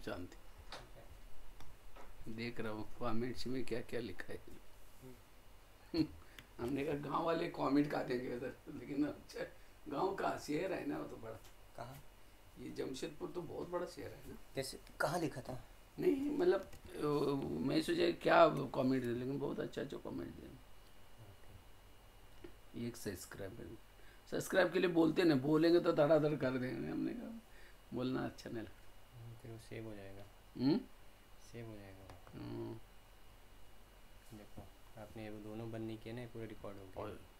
जानती देख रहा हूँ कॉमेंट्स में क्या क्या लिखा है हमने कहा गांव वाले कॉमेंट का देंगे उधर लेकिन अच्छा गांव का शहर है ना वो तो बड़ा कहाँ ये जमशेदपुर तो बहुत बड़ा शहर है ना कैसे कहाँ लिखा था नहीं मतलब मैं सोचा क्या कॉमेंट दे लेकिन बहुत अच्छा अच्छा कॉमेंट दे एक सब्सक्राइबर सब्सक्राइब के लिए बोलते ना बोलेंगे तो धड़ाधड़ कर देंगे हमने कहा बोलना अच्छा नहीं लगता फिर वो सेव हो जाएगा हम्म सेव हो जाएगा हम्म। देखो आपने ये दोनों बंद नहीं किए ना पूरे रिकॉर्ड हो गए